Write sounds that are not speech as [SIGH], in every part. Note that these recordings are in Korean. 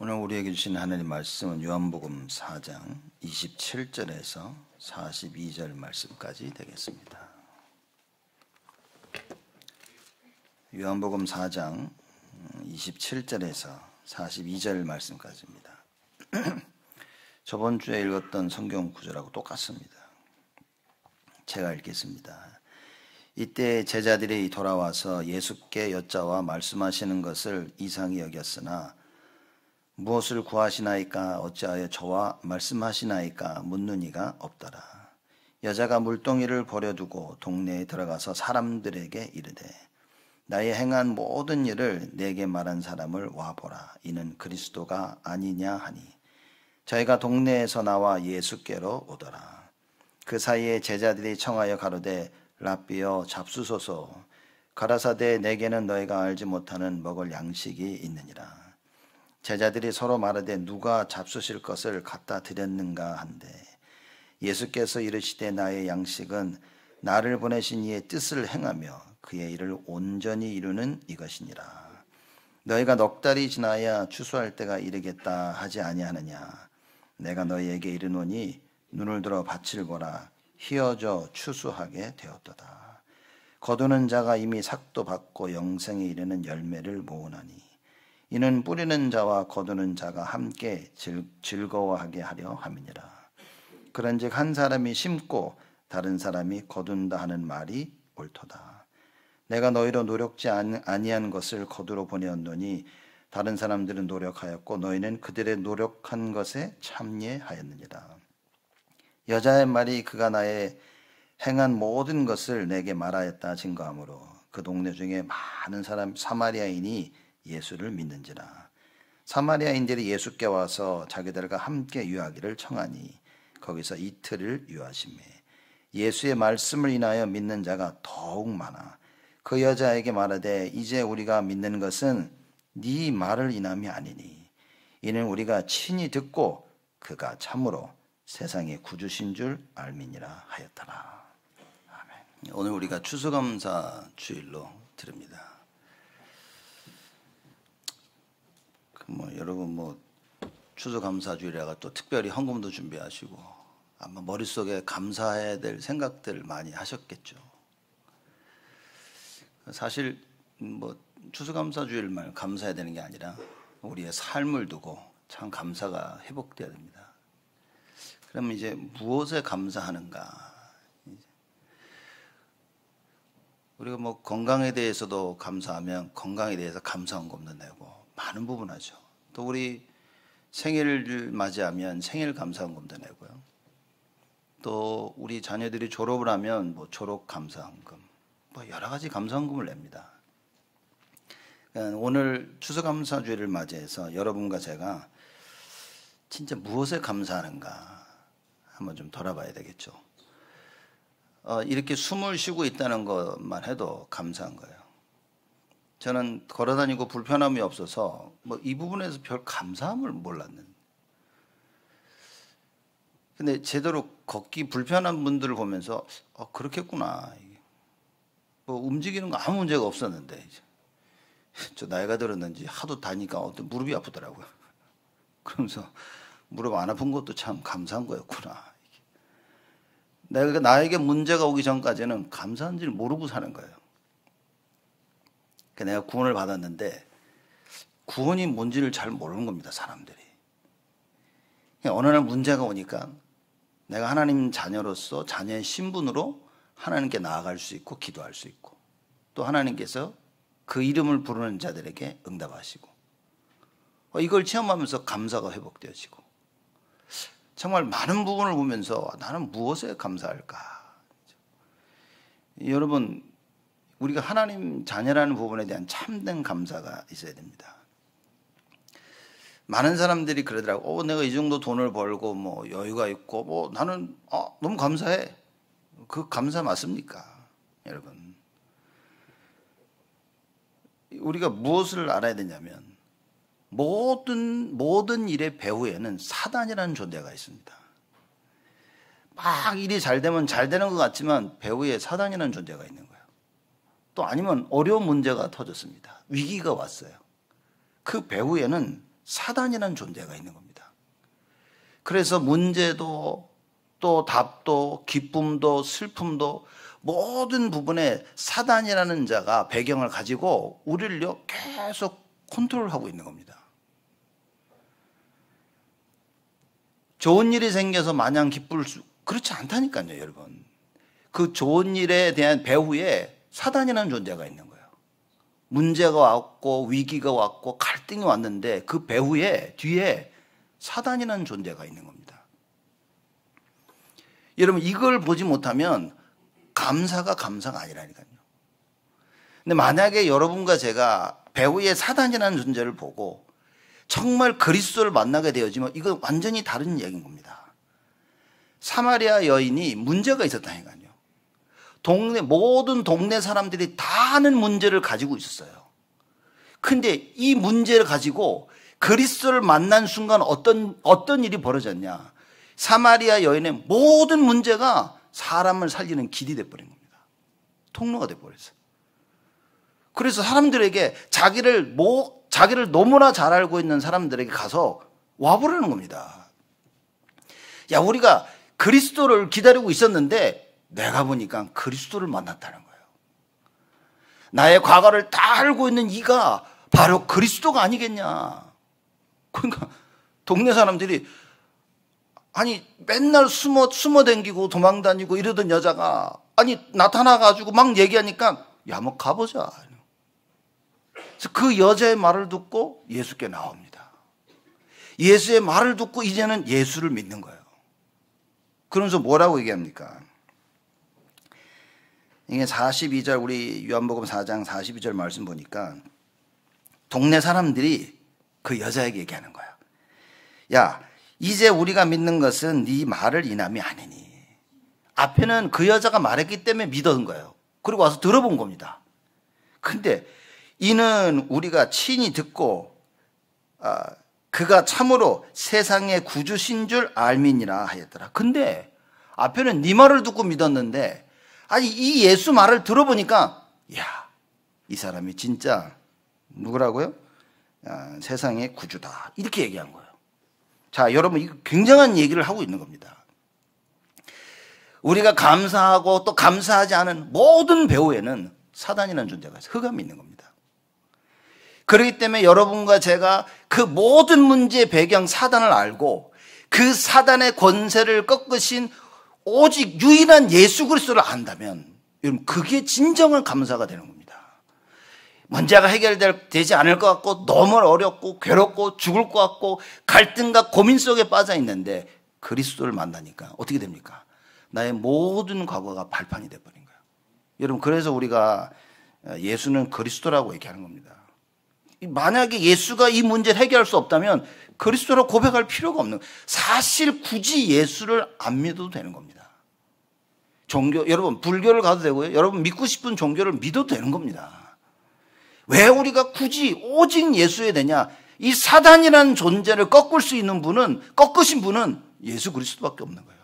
오늘 우리에게 주신 하나님 말씀은 요한복음 4장 27절에서 42절 말씀까지 되겠습니다. 요한복음 4장 27절에서 42절 말씀까지입니다. [CLEARS THROAT] 저번 주에 읽었던 성경 구절하고 똑같습니다. 제가 읽겠습니다. 이때 제자들이 돌아와서 예수께 여자와 말씀하시는 것을 이상히 여겼으나 무엇을 구하시나이까 어찌하여 저와 말씀하시나이까 묻는 이가 없더라. 여자가 물동이를 버려두고 동네에 들어가서 사람들에게 이르되 나의 행한 모든 일을 내게 말한 사람을 와보라. 이는 그리스도가 아니냐 하니 저희가 동네에서 나와 예수께로 오더라. 그 사이에 제자들이 청하여 가로되 라비여 잡수소서 가라사대 내게는 너희가 알지 못하는 먹을 양식이 있느니라. 제자들이 서로 말하되 누가 잡수실 것을 갖다 드렸는가 한데 예수께서 이르시되 나의 양식은 나를 보내신 이의 뜻을 행하며 그의 일을 온전히 이루는 이것이니라. 너희가 넉 달이 지나야 추수할 때가 이르겠다 하지 아니하느냐. 내가 너희에게 이르노니 눈을 들어 밭을 보라 휘어져 추수하게 되었도다. 거두는 자가 이미 삭도 받고 영생에 이르는 열매를 모으나니 이는 뿌리는 자와 거두는 자가 함께 즐, 거워하게 하려 함이니라. 그런즉 한 사람이 심고 다른 사람이 거둔다 하는 말이 옳도다. 내가 너희로 노력지 아니한 것을 거두로 보내었노니 다른 사람들은 노력하였고 너희는 그들의 노력한 것에 참예하였느니라. 여자의 말이 그가 나의 행한 모든 것을 내게 말하였다 증거하므로 그 동네 중에 많은 사람 사마리아인이 예수를 믿는지라 사마리아인들이 예수께 와서 자기들과 함께 유하기를 청하니 거기서 이틀을 유하심에 예수의 말씀을 인하여 믿는 자가 더욱 많아 그 여자에게 말하되 이제 우리가 믿는 것은 네 말을 인함이 아니니 이는 우리가 친히 듣고 그가 참으로 세상의 구주신 줄 알미니라 하였더라. 아멘. 오늘 우리가 추수감사 주일로 드립니다. 뭐 여러분 뭐 추수감사주의라가 또 특별히 헌금도 준비하시고 아마 머릿속에 감사해야 될 생각들을 많이 하셨겠죠. 사실 뭐추수감사주일만 감사해야 되는 게 아니라 우리의 삶을 두고 참 감사가 회복돼야 됩니다. 그러면 이제 무엇에 감사하는가? 우리가 뭐 건강에 대해서도 감사하면 건강에 대해서 감사한 거 없는 내고 많은 부분 하죠. 또 우리 생일을 맞이하면 생일 감사헌금도 내고요. 또 우리 자녀들이 졸업을 하면 뭐 졸업 감사헌금, 뭐 여러 가지 감사헌금을 냅니다. 그러니까 오늘 추석감사주의를 맞이해서 여러분과 제가 진짜 무엇에 감사하는가 한번 좀 돌아봐야 되겠죠. 어, 이렇게 숨을 쉬고 있다는 것만 해도 감사한 거예요. 저는 걸어다니고 불편함이 없어서 뭐 이 부분에서 별 감사함을 몰랐는데 근데 제대로 걷기 불편한 분들을 보면서 아, 그렇겠구나 뭐 움직이는 거 아무 문제가 없었는데 이제. [LAUGHS] 저 나이가 들었는지 하도 다니까 어떤 무릎이 아프더라고요 [LAUGHS] 그러면서 무릎 안 아픈 것도 참 감사한 거였구나 내가 그러니까 나에게 문제가 오기 전까지는 감사한 지를 모르고 사는 거예요. 그 내가 구원을 받았는데 구원이 뭔지를 잘 모르는 겁니다, 사람들이. 어느 날 문제가 오니까 내가 하나님 자녀로서 자녀의 신분으로 하나님께 나아갈 수 있고 기도할 수 있고 또 하나님께서 그 이름을 부르는 자들에게 응답하시고 어, 이걸 체험하면서 감사가 회복되어지고 정말 많은 부분을 보면서 나는 무엇에 감사할까 여러분 우리가 하나님 자녀라는 부분에 대한 참된 감사가 있어야 됩니다. 많은 사람들이 그러더라고. 어, 내가 이 정도 돈을 벌고 뭐 여유가 있고 뭐 나는 어, 너무 감사해. 그 감사 맞습니까? 여러분. 우리가 무엇을 알아야 되냐면 모든 모든 일의 배후에는 사단이라는 존재가 있습니다. 막 일이 잘 되면 잘 되는 것 같지만 배후에 사단이라는 존재가 있는 거예요. 또 아니면 어려운 문제가 터졌습니다. 위기가 왔어요. 그 배후에는 사단이라는 존재가 있는 겁니다. 그래서 문제도 또 답도 기쁨도 슬픔도 모든 부분에 사단이라는 자가 배경을 가지고 우리를요 계속 컨트롤하고 있는 겁니다. 좋은 일이 생겨서 마냥 기쁠 수 그렇지 않다니까요, 여러분. 그 좋은 일에 대한 배후에 사단이라는 존재가 있는 거예요. 문제가 왔고 위기가 왔고 갈등이 왔는데 그 배후에 뒤에 사단이라는 존재가 있는 겁니다. 여러분 이걸 보지 못하면 감사가 감사가 아니라니까요. 근데 만약에 여러분과 제가 배후에 사단이라는 존재를 보고 정말 그리스도를 만나게 되어지면 이거 완전히 다른 얘기인 겁니다. 사마리아 여인이 문제가 있었다니까요. 동네 모든 동네 사람들이 다 아는 문제를 가지고 있었어요. 근데 이 문제를 가지고 그리스도를 만난 순간 어떤 어떤 일이 벌어졌냐? 사마리아 여인의 모든 문제가 사람을 살리는 길이 돼 버린 겁니다. 통로가 돼 버렸어요. 그래서 사람들에게 자기를 뭐 자기를 너무나 잘 알고 있는 사람들에게 가서 와보라는 겁니다. 야, 우리가 그리스도를 기다리고 있었는데 내가 보니까 그리스도를 만났다는 거예요. 나의 과거를 다 알고 있는 이가 바로 그리스도가 아니겠냐. 그러니까 동네 사람들이 아니 맨날 숨어 숨어 댕기고 도망 다니고 이러던 여자가 아니 나타나 가지고 막 얘기하니까 야뭐 가보자. 그래서 그 여자의 말을 듣고 예수께 나옵니다. 예수의 말을 듣고 이제는 예수를 믿는 거예요. 그러면서 뭐라고 얘기합니까? 이게 42절 우리 요한복음 4장 42절 말씀 보니까 동네 사람들이 그 여자에게 얘기하는 거야. 야, 이제 우리가 믿는 것은 네 말을 인함이 아니니. 앞에는 그 여자가 말했기 때문에 믿은 거예요. 그리고 와서 들어본 겁니다. 근데 이는 우리가 친히 듣고 아, 그가 참으로 세상의 구주신 줄 알민이라 하였더라. 근데 앞에는 네 말을 듣고 믿었는데 아니 이 예수 말을 들어보니까 야, 이 사람이 진짜 누구라고요? 아, 세상의 구주다. 이렇게 얘기한 거예요. 자, 여러분 이거 굉장한 얘기를 하고 있는 겁니다. 우리가 감사하고 또 감사하지 않은 모든 배우에는 사단이라는 존재가 있어요. 흑암이 있는 겁니다. 그렇기 때문에 여러분과 제가 그 모든 문제의 배경 사단을 알고 그 사단의 권세를 꺾으신 오직 유일한 예수 그리스도를 안다면 여러분 그게 진정한 감사가 되는 겁니다. 문제가 해결되지 않을 것 같고 너무 어렵고 괴롭고 죽을 것 같고 갈등과 고민 속에 빠져 있는데 그리스도를 만나니까 어떻게 됩니까? 나의 모든 과거가 발판이 돼 버린 거예요. 여러분 그래서 우리가 예수는 그리스도라고 얘기하는 겁니다. 만약에 예수가 이 문제를 해결할 수 없다면 그리스도로 고백할 필요가 없는 사실 굳이 예수를 안 믿어도 되는 겁니다. 종교 여러분 불교를 가도 되고요. 여러분 믿고 싶은 종교를 믿어도 되는 겁니다. 왜 우리가 굳이 오직 예수에 되냐? 이 사단이라는 존재를 꺾을 수 있는 분은 꺾으신 분은 예수 그리스도밖에 없는 거예요.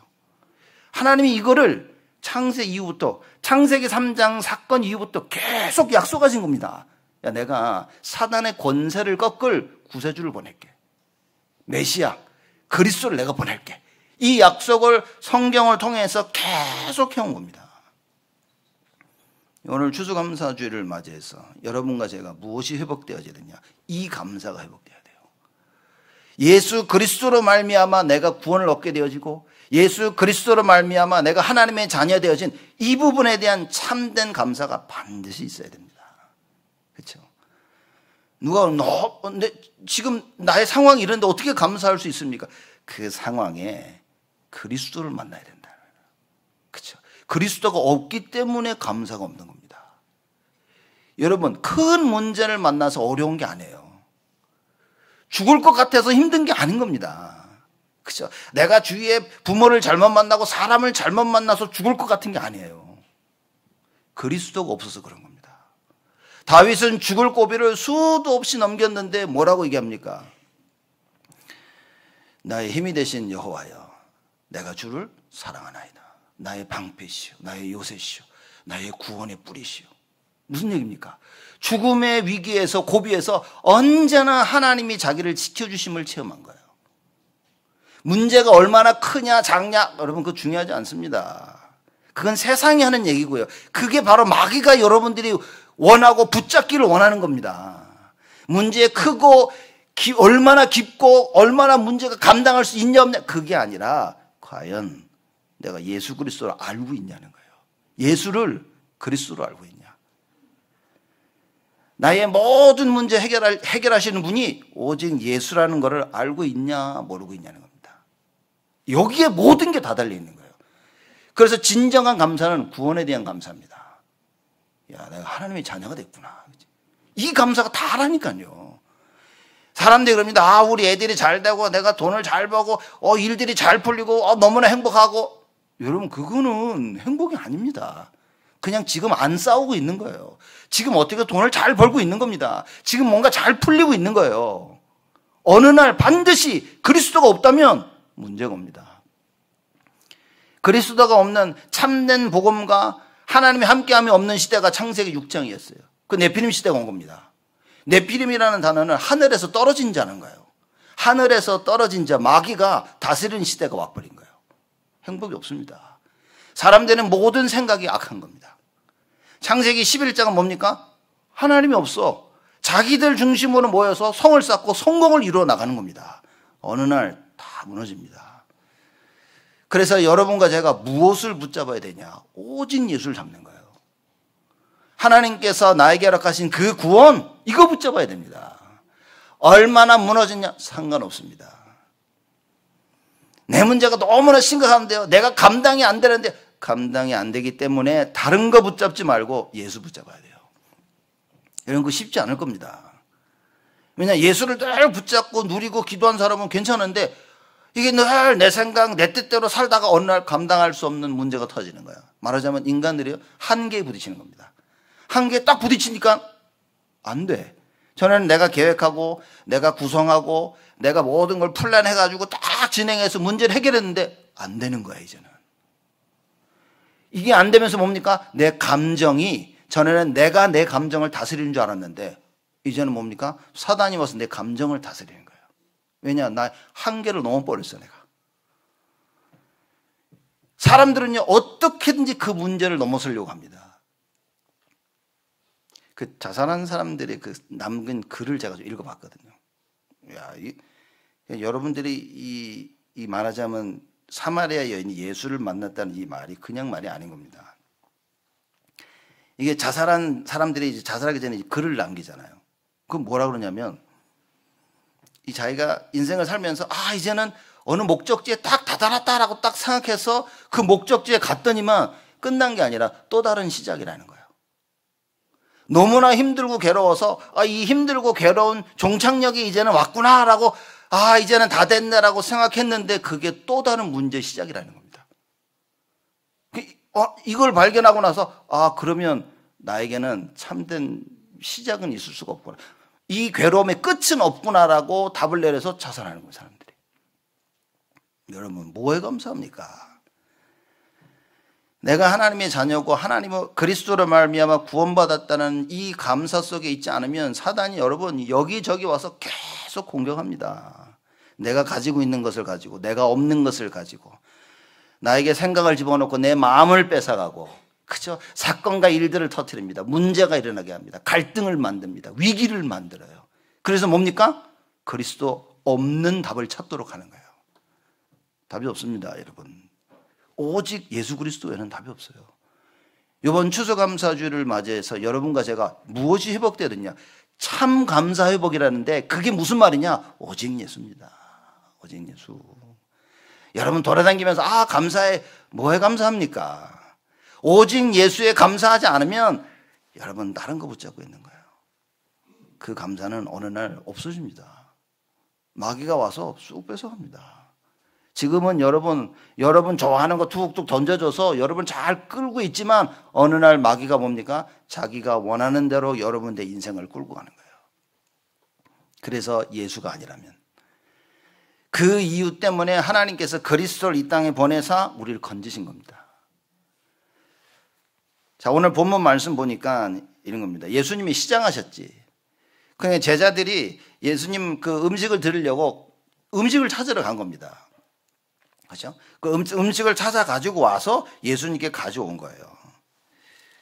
하나님이 이거를 창세 이후부터 창세기 3장 사건 이후부터 계속 약속하신 겁니다. 야 내가 사단의 권세를 꺾을 구세주를 보낼게. 메시아 그리스도를 내가 보낼게. 이 약속을 성경을 통해서 계속 해온 겁니다. 오늘 추수감사주의를 맞이해서 여러분과 제가 무엇이 회복되어야 되냐? 이 감사가 회복되어야 돼요. 예수 그리스도로 말미암아 내가 구원을 얻게 되어지고 예수 그리스도로 말미암아 내가 하나님의 자녀 되어진 이 부분에 대한 참된 감사가 반드시 있어야 됩니다. 그렇죠? 누가 너 근데 지금 나의 상황이 이런데 어떻게 감사할 수 있습니까? 그 상황에 그리스도를 만나야 된다. 그렇죠? 그리스도가 없기 때문에 감사가 없는 겁니다. 여러분, 큰 문제를 만나서 어려운 게 아니에요. 죽을 것 같아서 힘든 게 아닌 겁니다. 그죠? 내가 주위에 부모를 잘못 만나고 사람을 잘못 만나서 죽을 것 같은 게 아니에요. 그리스도가 없어서 그런 겁니다. 다윗은 죽을 고비를 수도 없이 넘겼는데 뭐라고 얘기합니까? 나의 힘이 되신 여호와여 내가 주를 사랑하나이다. 나의 방패시요, 나의 요새시요, 나의 구원의 뿌리시요. 무슨 얘기입니까? 죽음의 위기에서 고비에서 언제나 하나님이 자기를 지켜주심을 체험한 거예요. 문제가 얼마나 크냐 작냐 여러분 그거 중요하지 않습니다. 그건 세상이 하는 얘기고요. 그게 바로 마귀가 여러분들이 원하고 붙잡기를 원하는 겁니다. 문제 크고 기, 얼마나 깊고 얼마나 문제가 감당할 수 있냐 없냐 그게 아니라 과연 내가 예수 그리스도를 알고 있냐는 거예요. 예수를 그리스도로 알고 있냐. 나의 모든 문제 해결할, 해결하시는 분이 오직 예수라는 것을 알고 있냐, 모르고 있냐는 겁니다. 여기에 모든 게 다 달려있는 거예요. 그래서 진정한 감사는 구원에 대한 감사입니다. 야, 내가 하나님의 자녀가 됐구나. 이 감사가 다라니까요. 하 사람들이 그럽니다. 아, 우리 애들이 잘 되고 내가 돈을 잘벌고 어, 일들이 잘 풀리고 어, 너무나 행복하고 여러분 그거는 행복이 아닙니다. 그냥 지금 안 싸우고 있는 거예요. 지금 어떻게 돈을 잘 벌고 있는 겁니다. 지금 뭔가 잘 풀리고 있는 거예요. 어느 날 반드시 그리스도가 없다면 문제가 옵니다. 그리스도가 없는 참된 복음과 하나님이 함께함이 없는 시대가 창세기 6장이었어요. 그 네피림 시대가 온 겁니다. 네피림이라는 단어는 하늘에서 떨어진 자는 거예요. 하늘에서 떨어진 자, 마귀가 다스리는 시대가 와버린 거예요. 행복이 없습니다. 사람들은 모든 생각이 악한 겁니다. 창세기 11장은 뭡니까? 하나님이 없어. 자기들 중심으로 모여서 성을 쌓고 성공을 이루어 나가는 겁니다. 어느 날 다 무너집니다. 그래서 여러분과 제가 무엇을 붙잡아야 되냐? 오직 예수를 잡는 거예요. 하나님께서 나에게 허락하신 그 구원 이거 붙잡아야 됩니다. 얼마나 무너졌냐 상관없습니다. 내 문제가 너무나 심각한데요. 내가 감당이 안 되는데 감당이 안 되기 때문에 다른 거 붙잡지 말고 예수 붙잡아야 돼요. 이런 거 쉽지 않을 겁니다. 왜냐 예수를 늘 붙잡고 누리고 기도한 사람은 괜찮은데 이게 늘 내 생각 내 뜻대로 살다가 어느 날 감당할 수 없는 문제가 터지는 거야. 말하자면 인간들이 한계에 부딪히는 겁니다. 한계에딱 부딪히니까 안 돼. 전에는 내가 계획하고 내가 구성하고 내가 모든 걸 플랜해가지고 딱 진행해서 문제를 해결했는데 안 되는 거야 이제는. 이게 안 되면서 뭡니까? 내 감정이 전에는 내가 내 감정을 다스리는 줄 알았는데 이제는 뭡니까? 사단이 와서 내 감정을 다스리는 거예요. 왜냐? 나 한계를 너무 버렸어 내가. 사람들은요 어떻게든지 그 문제를 넘어서려고 합니다. 그 자살한 사람들의 그 남긴 글을 제가 좀 읽어봤거든요. 야, 이, 여러분들이 이, 이 말하자면 사마리아 여인이 예수를 만났다는 이 말이 그냥 말이 아닌 겁니다. 이게 자살한 사람들이 이제 자살하기 전에 이제 글을 남기잖아요. 그건 뭐라 그러냐면 이 자기가 인생을 살면서 아 이제는 어느 목적지에 딱 다다랐다라고 딱 생각해서 그 목적지에 갔더니만 끝난 게 아니라 또 다른 시작이라는 거예요. 너무나 힘들고 괴로워서 아, 이 힘들고 괴로운 종착역이 이제는 왔구나라고 아 이제는 다 됐네라고 생각했는데 그게 또 다른 문제의 시작이라는 겁니다. 그, 어, 이걸 발견하고 나서 아 그러면 나에게는 참된 시작은 있을 수가 없구나. 이 괴로움의 끝은 없구나라고 답을 내려서 자살하는 거예요 사람들이. 여러분 뭐에 감사합니까? 내가 하나님의 자녀고 하나님은 그리스도로 말미암아 구원받았다는 이 감사 속에 있지 않으면 사단이 여러분 여기저기 와서 계속 공격합니다. 내가 가지고 있는 것을 가지고 내가 없는 것을 가지고 나에게 생각을 집어넣고 내 마음을 뺏어가고 그저 사건과 일들을 터트립니다. 문제가 일어나게 합니다. 갈등을 만듭니다. 위기를 만들어요. 그래서 뭡니까? 그리스도 없는 답을 찾도록 하는 거예요. 답이 없습니다, 여러분. 오직 예수 그리스도 외에는 답이 없어요. 이번 추수감사주의를 맞이해서 여러분과 제가 무엇이 회복되느냐? 참 감사 회복이라는데 그게 무슨 말이냐? 오직 예수입니다. 오직 예수. 여러분 돌아다니면서 아 감사해 뭐에 감사합니까? 오직 예수에 감사하지 않으면 여러분 다른 거 붙잡고 있는 거예요. 그 감사는 어느 날 없어집니다. 마귀가 와서 쑥 뺏어갑니다. 지금은 여러분, 여러분 좋아하는 거 툭툭 던져줘서 여러분 잘 끌고 있지만 어느 날 마귀가 뭡니까? 자기가 원하는 대로 여러분의 인생을 끌고 가는 거예요. 그래서 예수가 아니라면. 그 이유 때문에 하나님께서 그리스도를 이 땅에 보내사 우리를 건지신 겁니다. 자, 오늘 본문 말씀 보니까 이런 겁니다. 예수님이 시장하셨지. 그냥 그러니까 제자들이 예수님 그 음식을 드리려고 음식을 찾으러 간 겁니다. 그죠? 그 음식을 찾아 가지고 와서 예수님께 가져온 거예요.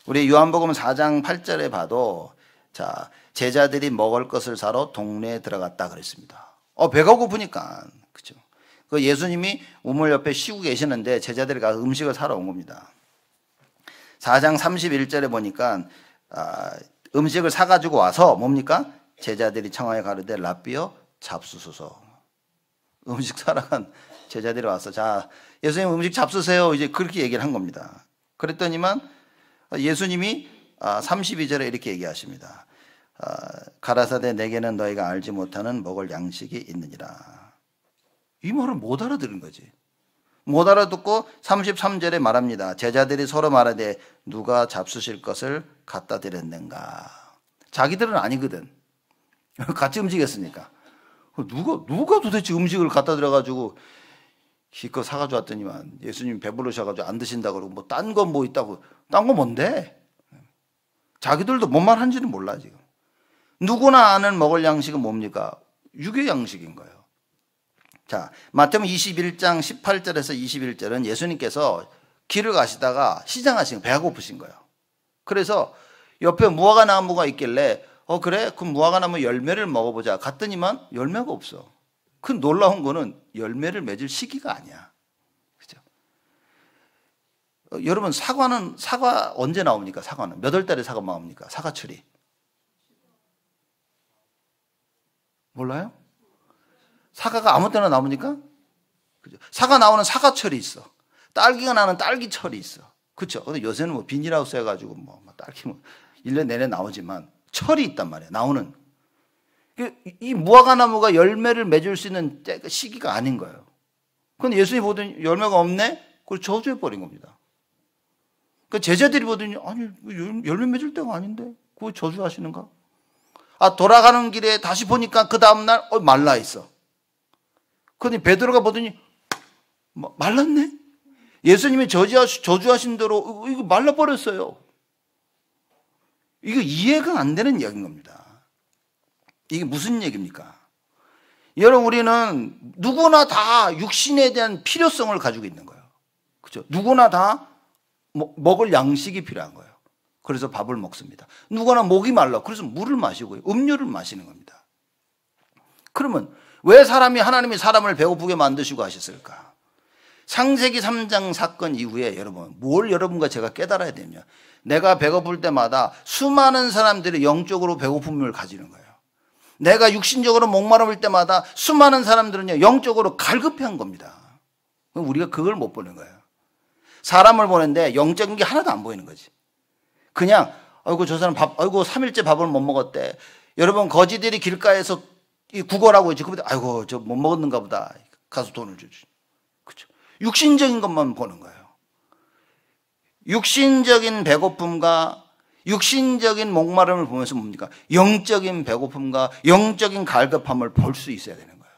우리 요한복음 4장 8절에 봐도 자, 제자들이 먹을 것을 사러 동네에 들어갔다 그랬습니다. 어, 배가 고프니까. 그죠? 그 예수님이 우물 옆에 쉬고 계시는데 제자들이 가서 음식을 사러 온 겁니다. 4장 31절에 보니까 아, 음식을 사가지고 와서 뭡니까? 제자들이 청하에 가르되 라삐어 잡수소서. 음식 사러 간 제자들이 와서 자, 예수님 음식 잡수세요. 이제 그렇게 얘기를 한 겁니다. 그랬더니만 예수님이 32절에 아, 이렇게 얘기하십니다. 아, 가라사대 내게는 너희가 알지 못하는 먹을 양식이 있느니라. 이 말을 못 알아들은 거지. 못 알아듣고 33절에 말합니다. 제자들이 서로 말하되 누가 잡수실 것을 갖다 드렸는가. 자기들은 아니거든. [LAUGHS] 같이 움직였으니까. 누가, 누가 도대체 음식을 갖다 드려가지고 기껏 사가지고 왔더니만 예수님 배부르셔가지고 안 드신다 그러고 뭐딴건뭐 뭐 있다고 딴 거 뭔데? 자기들도 뭔말하는지는 몰라 지금. 누구나 아는 먹을 양식은 뭡니까? 유교 양식인 거예요. 자, 마태복음 21장 18절에서 21절은 예수님께서 길을 가시다가 시장하신 배가 고프신 거예요. 그래서 옆에 무화과 나무가 있길래 어 그래? 그럼 무화과 나무 열매를 먹어보자. 갔더니만 열매가 없어. 그 놀라운 거는 열매를 맺을 시기가 아니야. 그죠? 어, 여러분, 사과는, 사과 언제 나옵니까? 사과는. 몇월 달에 사과 나옵니까? 사과철이. 몰라요? 사과가 아무 때나 나옵니까? 그죠? 사과 나오는 사과철이 있어. 딸기가 나는 딸기철이 있어. 그쵸? 근데 요새는 뭐 비닐하우스 해가지고 뭐, 뭐 딸기 뭐 1년 내내 나오지만 철이 있단 말이야. 나오는. 그 이 무화과 나무가 열매를 맺을 수 있는 그 시기가 아닌 거예요. 근데 예수님 보더니 열매가 없네? 그걸 저주해 버린 겁니다. 그 제자들이 보더니 아니 열매 맺을 때가 아닌데 그걸 저주하시는가? 아 돌아가는 길에 다시 보니까 그 다음 날 어, 말라 있어. 그니 베드로가 보더니 말랐네. 예수님이 저주하 저주하신 대로 이거 말라 버렸어요. 이거 이해가 안 되는 이야기인 겁니다. 이게 무슨 얘기입니까? 여러분 우리는 누구나 다 육신에 대한 필요성을 가지고 있는 거예요. 그죠? 누구나 다 뭐, 먹을 양식이 필요한 거예요. 그래서 밥을 먹습니다. 누구나 목이 말라. 그래서 물을 마시고요. 음료를 마시는 겁니다. 그러면 왜 사람이 하나님이 사람을 배고프게 만드시고 하셨을까? 상세기 3장 사건 이후에 여러분 뭘 여러분과 제가 깨달아야 되냐? 내가 배고플 때마다 수많은 사람들이 영적으로 배고픔을 가지는 거예요. 내가 육신적으로 목마름일 때마다 수많은 사람들은요, 영적으로 갈급해 한 겁니다. 우리가 그걸 못 보는 거예요. 사람을 보는데 영적인 게 하나도 안 보이는 거지. 그냥, 아이고, 저 사람 밥, 아이고, 3일째 밥을 못 먹었대. 여러분, 거지들이 길가에서 구걸하고 있지. 그보다, 아이고, 저 못 먹었는가 보다. 가서 돈을 주지. 그죠. 육신적인 것만 보는 거예요. 육신적인 배고픔과 육신적인 목마름을 보면서 뭡니까? 영적인 배고픔과 영적인 갈급함을 볼 수 있어야 되는 거예요.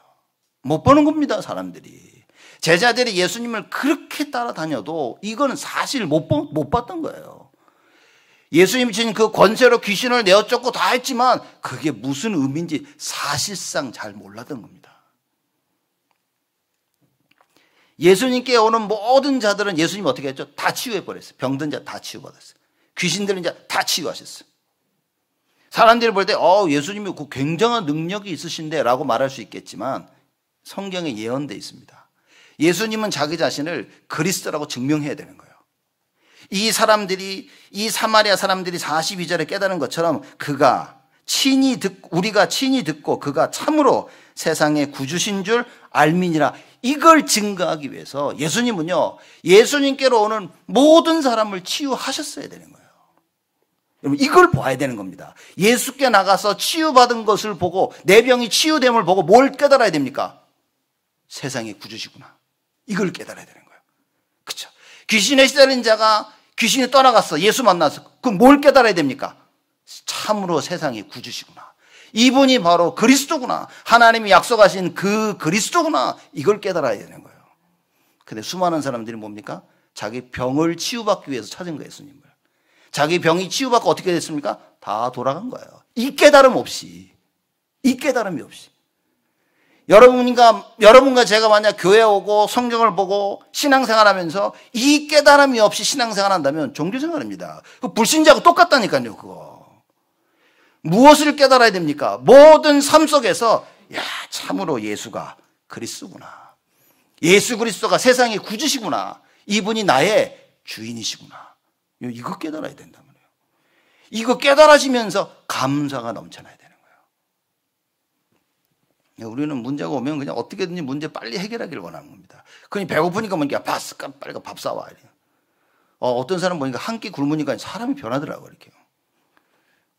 못 보는 겁니다, 사람들이. 제자들이 예수님을 그렇게 따라다녀도 이건 사실 못, 보, 못 봤던 거예요. 예수님이 주신 그 권세로 귀신을 내어 쫓고 다 했지만 그게 무슨 의미인지 사실상 잘 몰랐던 겁니다. 예수님께 오는 모든 자들은 예수님 어떻게 했죠? 다 치유해버렸어요. 병든 자 다 치유받았어요. 귀신들은 이제 다 치유하셨어요. 사람들이 볼 때, 어, 예수님이 그 굉장한 능력이 있으신데 라고 말할 수 있겠지만 성경에 예언되어 있습니다. 예수님은 자기 자신을 그리스도라고 증명해야 되는 거예요. 이 사람들이, 이 사마리아 사람들이 42절에 깨달은 것처럼 그가 친히 듣, 우리가 친히 듣고 그가 참으로 세상의 구주신 줄 알미니라 이걸 증거하기 위해서 예수님은요, 예수님께로 오는 모든 사람을 치유하셨어야 되는 거예요. 이걸 봐야 되는 겁니다. 예수께 나가서 치유받은 것을 보고 내 병이 치유됨을 보고 뭘 깨달아야 됩니까? 세상에 구주시구나. 이걸 깨달아야 되는 거예요. 그렇죠? 귀신의 시달린 자가 귀신이 떠나갔어. 예수 만나서. 그럼 뭘 깨달아야 됩니까? 참으로 세상에 구주시구나. 이분이 바로 그리스도구나. 하나님이 약속하신 그 그리스도구나. 이걸 깨달아야 되는 거예요. 근데 수많은 사람들이 뭡니까? 자기 병을 치유받기 위해서 찾은 거예요, 예수님을. 자기 병이 치유받고 어떻게 됐습니까? 다 돌아간 거예요. 이 깨달음 없이. 이 깨달음이 없이. 여러분과, 여러분과 제가 만약 교회 오고 성경을 보고 신앙생활 하면서 이 깨달음이 없이 신앙생활 한다면 종교생활입니다. 그 불신자하고 똑같다니까요, 그거. 무엇을 깨달아야 됩니까? 모든 삶 속에서, 야, 참으로 예수가 그리스구나. 예수 그리스도가 세상의 구주시구나. 이분이 나의 주인이시구나. 이거 깨달아야 된다 말이에요. 이거 깨달아지면서 감사가 넘쳐나야 되는 거예요. 네, 우리는 문제가 오면 그냥 어떻게든지 문제 빨리 해결하기를 원하는 겁니다. 그냥 배고프니까 뭔가 뭐 밥, 빨리 밥 사와. 요 어, 어떤 사람 보니까 한 끼 굶으니까 사람이 변하더라고 이렇게.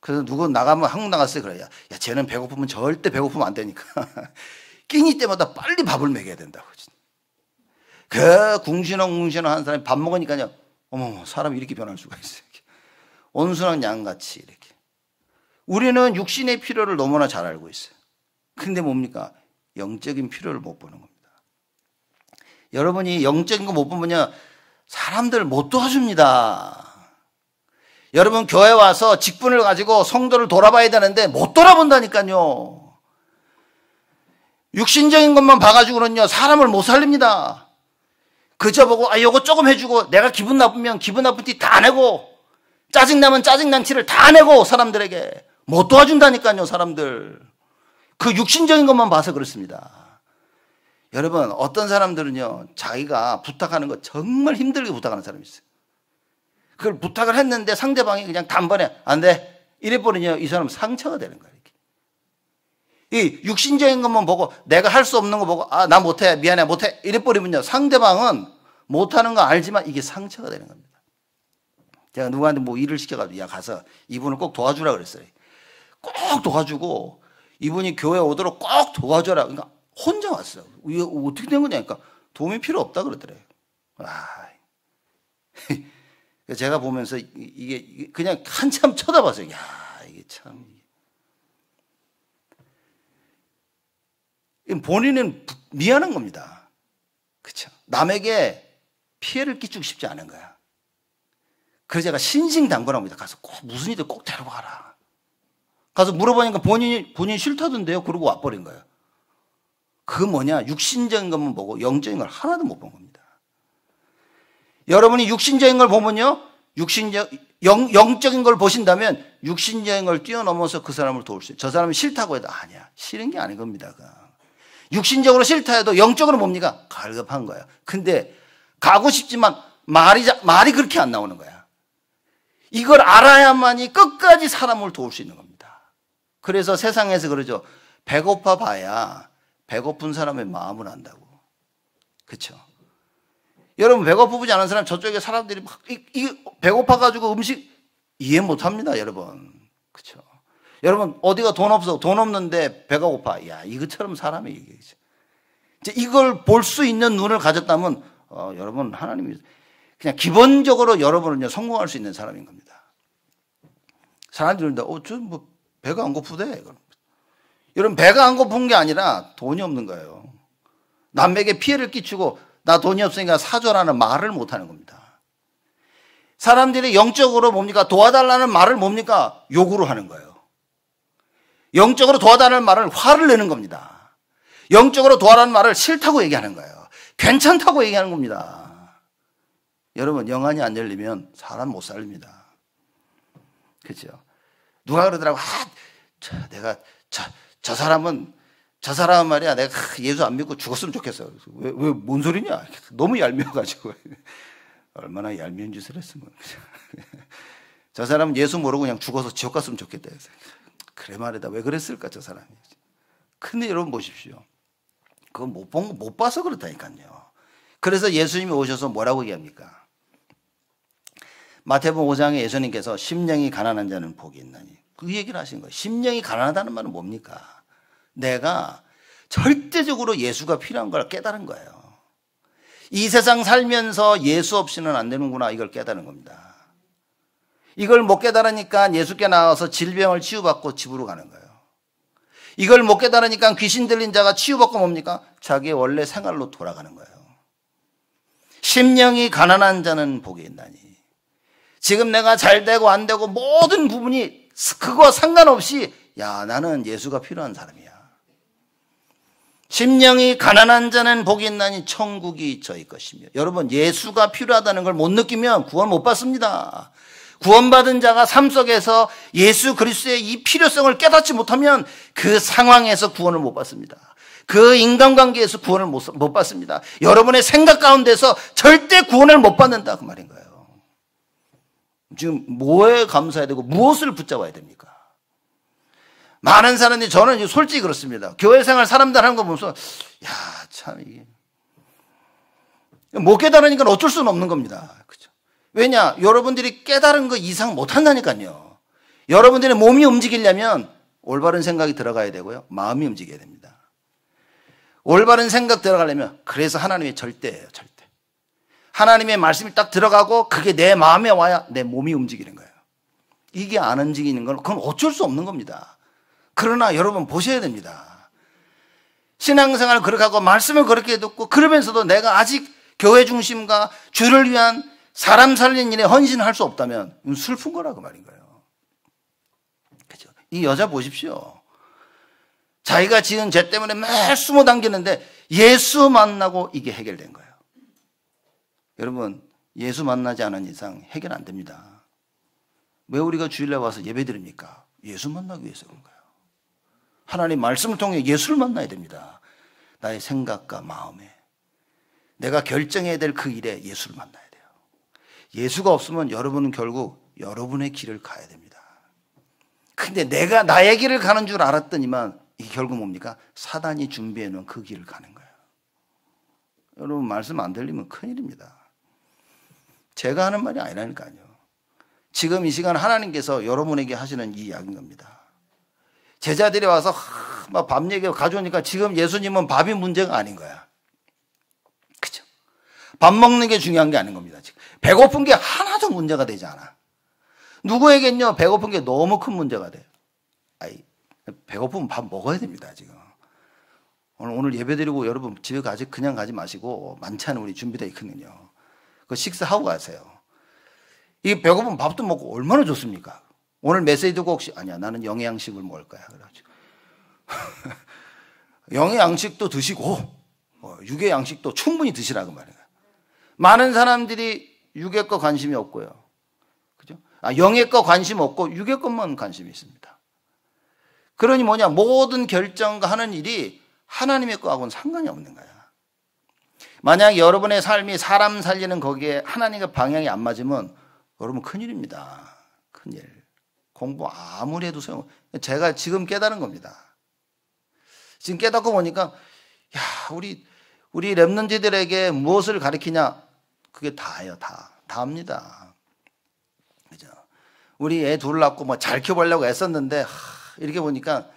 그래서 누구 나가면 한국 나갔어요 그래야 야 쟤는 배고프면 절대 배고프면 안 되니까 [LAUGHS] 끼니 때마다 빨리 밥을 먹여야 된다고. 그 궁시렁궁시렁 한 사람이 밥 먹으니까요 어머머, 사람이 이렇게 변할 수가 있어요. 온순한 양같이 이렇게. 우리는 육신의 필요를 너무나 잘 알고 있어요. 근데 뭡니까? 영적인 필요를 못 보는 겁니다. 여러분이 영적인 거 못 보면요, 사람들 못 도와줍니다. 여러분 교회 와서 직분을 가지고 성도를 돌아봐야 되는데 못 돌아본다니까요. 육신적인 것만 봐가지고는요, 사람을 못 살립니다. 그저 보고 아 요거 조금 해주고 내가 기분 나쁘면 기분 나쁜 티다 내고 짜증나면 짜증난 티를 다 내고 사람들에게 못 뭐 도와준다니까요 사람들 그 육신적인 것만 봐서 그렇습니다 여러분 어떤 사람들은요 자기가 부탁하는 거 정말 힘들게 부탁하는 사람이 있어요 그걸 부탁을 했는데 상대방이 그냥 단번에 안돼 이래버리면이 사람 상처가 되는 거예요 이 육신적인 것만 보고 내가 할 수 없는 거 보고 아, 나 못해. 미안해. 못해. 이래버리면요. 상대방은 못하는 거 알지만 이게 상처가 되는 겁니다. 제가 누구한테 뭐 일을 시켜가지고 야, 가서 이분을 꼭 도와주라 그랬어요. 꼭 도와주고 이분이 교회 오도록 꼭 도와줘라. 그러니까 혼자 왔어요. 이게 어떻게 된 거냐. 그러니까 도움이 필요 없다 그러더래요. 아. [LAUGHS] 제가 보면서 이게 그냥 한참 쳐다봤어요. 야, 이게 참. 본인은 미안한 겁니다. 그쵸 남에게 피해를 끼치고 싶지 않은 거야. 그래서 제가 신신당부라 합니다. 가서 꼭 무슨 일도꼭 데려가라. 가서 물어보니까 본인이 본인 싫다던데요. 그러고 와버린 거예요. 그 뭐냐? 육신적인 것만 보고 영적인 걸 하나도 못 본 겁니다. 여러분이 육신적인 걸 보면요. 육신적 영, 영적인 걸 보신다면 육신적인 걸 뛰어넘어서 그 사람을 도울 수 있어요. 저 사람이 싫다고 해도 아니야. 싫은 게 아닌 겁니다. 그 육신적으로 싫다 해도 영적으로 뭡니까? 갈급한 거예요. 근데 가고 싶지만 말이, 말이 그렇게 안 나오는 거야. 이걸 알아야만이 끝까지 사람을 도울 수 있는 겁니다. 그래서 세상에서 그러죠. 배고파 봐야 배고픈 사람의 마음을 안다고. 그쵸 여러분 배고프지 않은 사람 저쪽에 사람들이 막 이, 이 배고파 가지고 음식 이해 못 합니다, 여러분. 그쵸 여러분 어디가 돈 없어 돈 없는데 배가 고파 야 이것처럼 사람의 얘기죠 이제 이걸 볼 수 있는 눈을 가졌다면 어, 여러분 하나님이 그냥 기본적으로 여러분은 성공할 수 있는 사람인 겁니다 사람들은 어저뭐 배가 안 고프대 여러분 배가 안 고픈 게 아니라 돈이 없는 거예요 남에게 피해를 끼치고 나 돈이 없으니까 사줘라는 말을 못하는 겁니다 사람들이 영적으로 뭡니까 도와달라는 말을 뭡니까 요구를 하는 거예요 영적으로 도와달라는 말을 화를 내는 겁니다. 영적으로 도와라는 말을 싫다고 얘기하는 거예요. 괜찮다고 얘기하는 겁니다. 여러분, 영안이 안 열리면 사람 못 살립니다. 그죠? 누가 그러더라고, 아, 저, 내가, 저, 저 사람은, 저 사람은 말이야, 내가 예수 안 믿고 죽었으면 좋겠어. 왜, 왜, 뭔 소리냐? 너무 얄미워가지고. [LAUGHS] 얼마나 얄미운 짓을 했으면. [LAUGHS] 저 사람은 예수 모르고 그냥 죽어서 지옥 갔으면 좋겠다. 그래 말이다. 왜 그랬을까 저 사람이. 근데 여러분 보십시오. 그거 못 본, 못 봐서 그렇다니까요. 그래서 예수님이 오셔서 뭐라고 얘기합니까? 마태복음 5장에 예수님께서 심령이 가난한 자는 복이 있나니 그 얘기를 하신 거예요. 심령이 가난하다는 말은 뭡니까? 내가 절대적으로 예수가 필요한 걸 깨달은 거예요. 이 세상 살면서 예수 없이는 안 되는구나 이걸 깨달은 겁니다. 이걸 못 깨달으니까 예수께 나와서 질병을 치유받고 집으로 가는 거예요. 이걸 못 깨달으니까 귀신 들린 자가 치유받고 뭡니까? 자기 원래 생활로 돌아가는 거예요. 심령이 가난한 자는 복이 있나니. 지금 내가 잘 되고 안 되고 모든 부분이 그거 상관없이 야, 나는 예수가 필요한 사람이야. 심령이 가난한 자는 복이 있나니 천국이 저희 것이며. 여러분, 예수가 필요하다는 걸 못 느끼면 구원 못 받습니다. 구원받은 자가 삶 속에서 예수 그리스도의 이 필요성을 깨닫지 못하면 그 상황에서 구원을 못 받습니다. 그 인간관계에서 구원을 못, 받습니다. 여러분의 생각 가운데서 절대 구원을 못 받는다 그 말인 가요 지금 뭐에 감사해야 되고 무엇을 붙잡아야 됩니까? 많은 사람들이 저는 솔직히 그렇습니다. 교회 생활 사람들 하는 거 보면서 야 참 이게 못 깨달으니까 어쩔 수는 없는 겁니다. 그죠? 왜냐? 여러분들이 깨달은 거 이상 못 한다니까요. 여러분들의 몸이 움직이려면 올바른 생각이 들어가야 되고요. 마음이 움직여야 됩니다. 올바른 생각 들어가려면 그래서 하나님의 절대예요, 절대. 하나님의 말씀이 딱 들어가고 그게 내 마음에 와야 내 몸이 움직이는 거예요. 이게 안 움직이는 건 그건 어쩔 수 없는 겁니다. 그러나 여러분 보셔야 됩니다. 신앙생활 을 그렇게 하고 말씀을 그렇게 듣고 그러면서도 내가 아직 교회 중심과 주를 위한 사람 살리는 일에 헌신할 수 없다면 슬픈 거라고 그 말인 거예요. 그죠? 이 여자 보십시오. 자기가 지은 죄 때문에 매 숨어 당기는데 예수 만나고 이게 해결된 거예요. 여러분, 예수 만나지 않은 이상 해결 안 됩니다. 왜 우리가 주일날 와서 예배 드립니까? 예수 만나기 위해서 그런 거예요. 하나님 말씀을 통해 예수를 만나야 됩니다. 나의 생각과 마음에 내가 결정해야 될 그 일에 예수를 만나야 돼. 예수가 없으면 여러분은 결국 여러분의 길을 가야 됩니다. 근데 내가 나의 길을 가는 줄 알았더니만 이게 결국 뭡니까? 사단이 준비해 놓은 그 길을 가는 거예요. 여러분 말씀 안 들리면 큰일입니다. 제가 하는 말이 아니라니까요. 지금 이 시간 하나님께서 여러분에게 하시는 이 이야기인 겁니다. 제자들이 와서 막밥 얘기하고 가져오니까 지금 예수님은 밥이 문제가 아닌 거야. 밥 먹는 게 중요한 게 아닌 겁니다. 지금. 배고픈 게 하나도 문제가 되지 않아. 누구에겐요, 배고픈 게 너무 큰 문제가 돼요. 아이, 배고프면 밥 먹어야 됩니다, 지금. 오늘, 오늘 예배 드리고 여러분 집에 가지, 그냥 가지 마시고 만찬 우리 준비되어 있거든요. 그 식사하고 가세요. 이 배고프면 밥도 먹고 얼마나 좋습니까? 오늘 메시지 듣고 혹시, 아니야, 나는 영양식을 먹을 거야. 그래가지고. [LAUGHS] 영양식도 드시고, 유괴양식도 뭐 충분히 드시라고 그 말해요 많은 사람들이 육의 거 관심이 없고요. 그죠? 아, 영의 거 관심 없고 육의 것만 관심이 있습니다. 그러니 뭐냐? 모든 결정과 하는 일이 하나님의 거하고는 상관이 없는 거야. 만약 여러분의 삶이 사람 살리는 거기에 하나님과 방향이 안 맞으면 여러분 큰일입니다. 큰일. 공부 아무리 해도 소용 제가 지금 깨달은 겁니다. 지금 깨닫고 보니까 야, 우리 우리 랩런지들에게 무엇을 가르치냐? 그게 다예요, 다. 다입니다 그죠? 우리 애 둘 낳고 뭐 잘 키워보려고 애썼는데, 하, 이렇게 보니까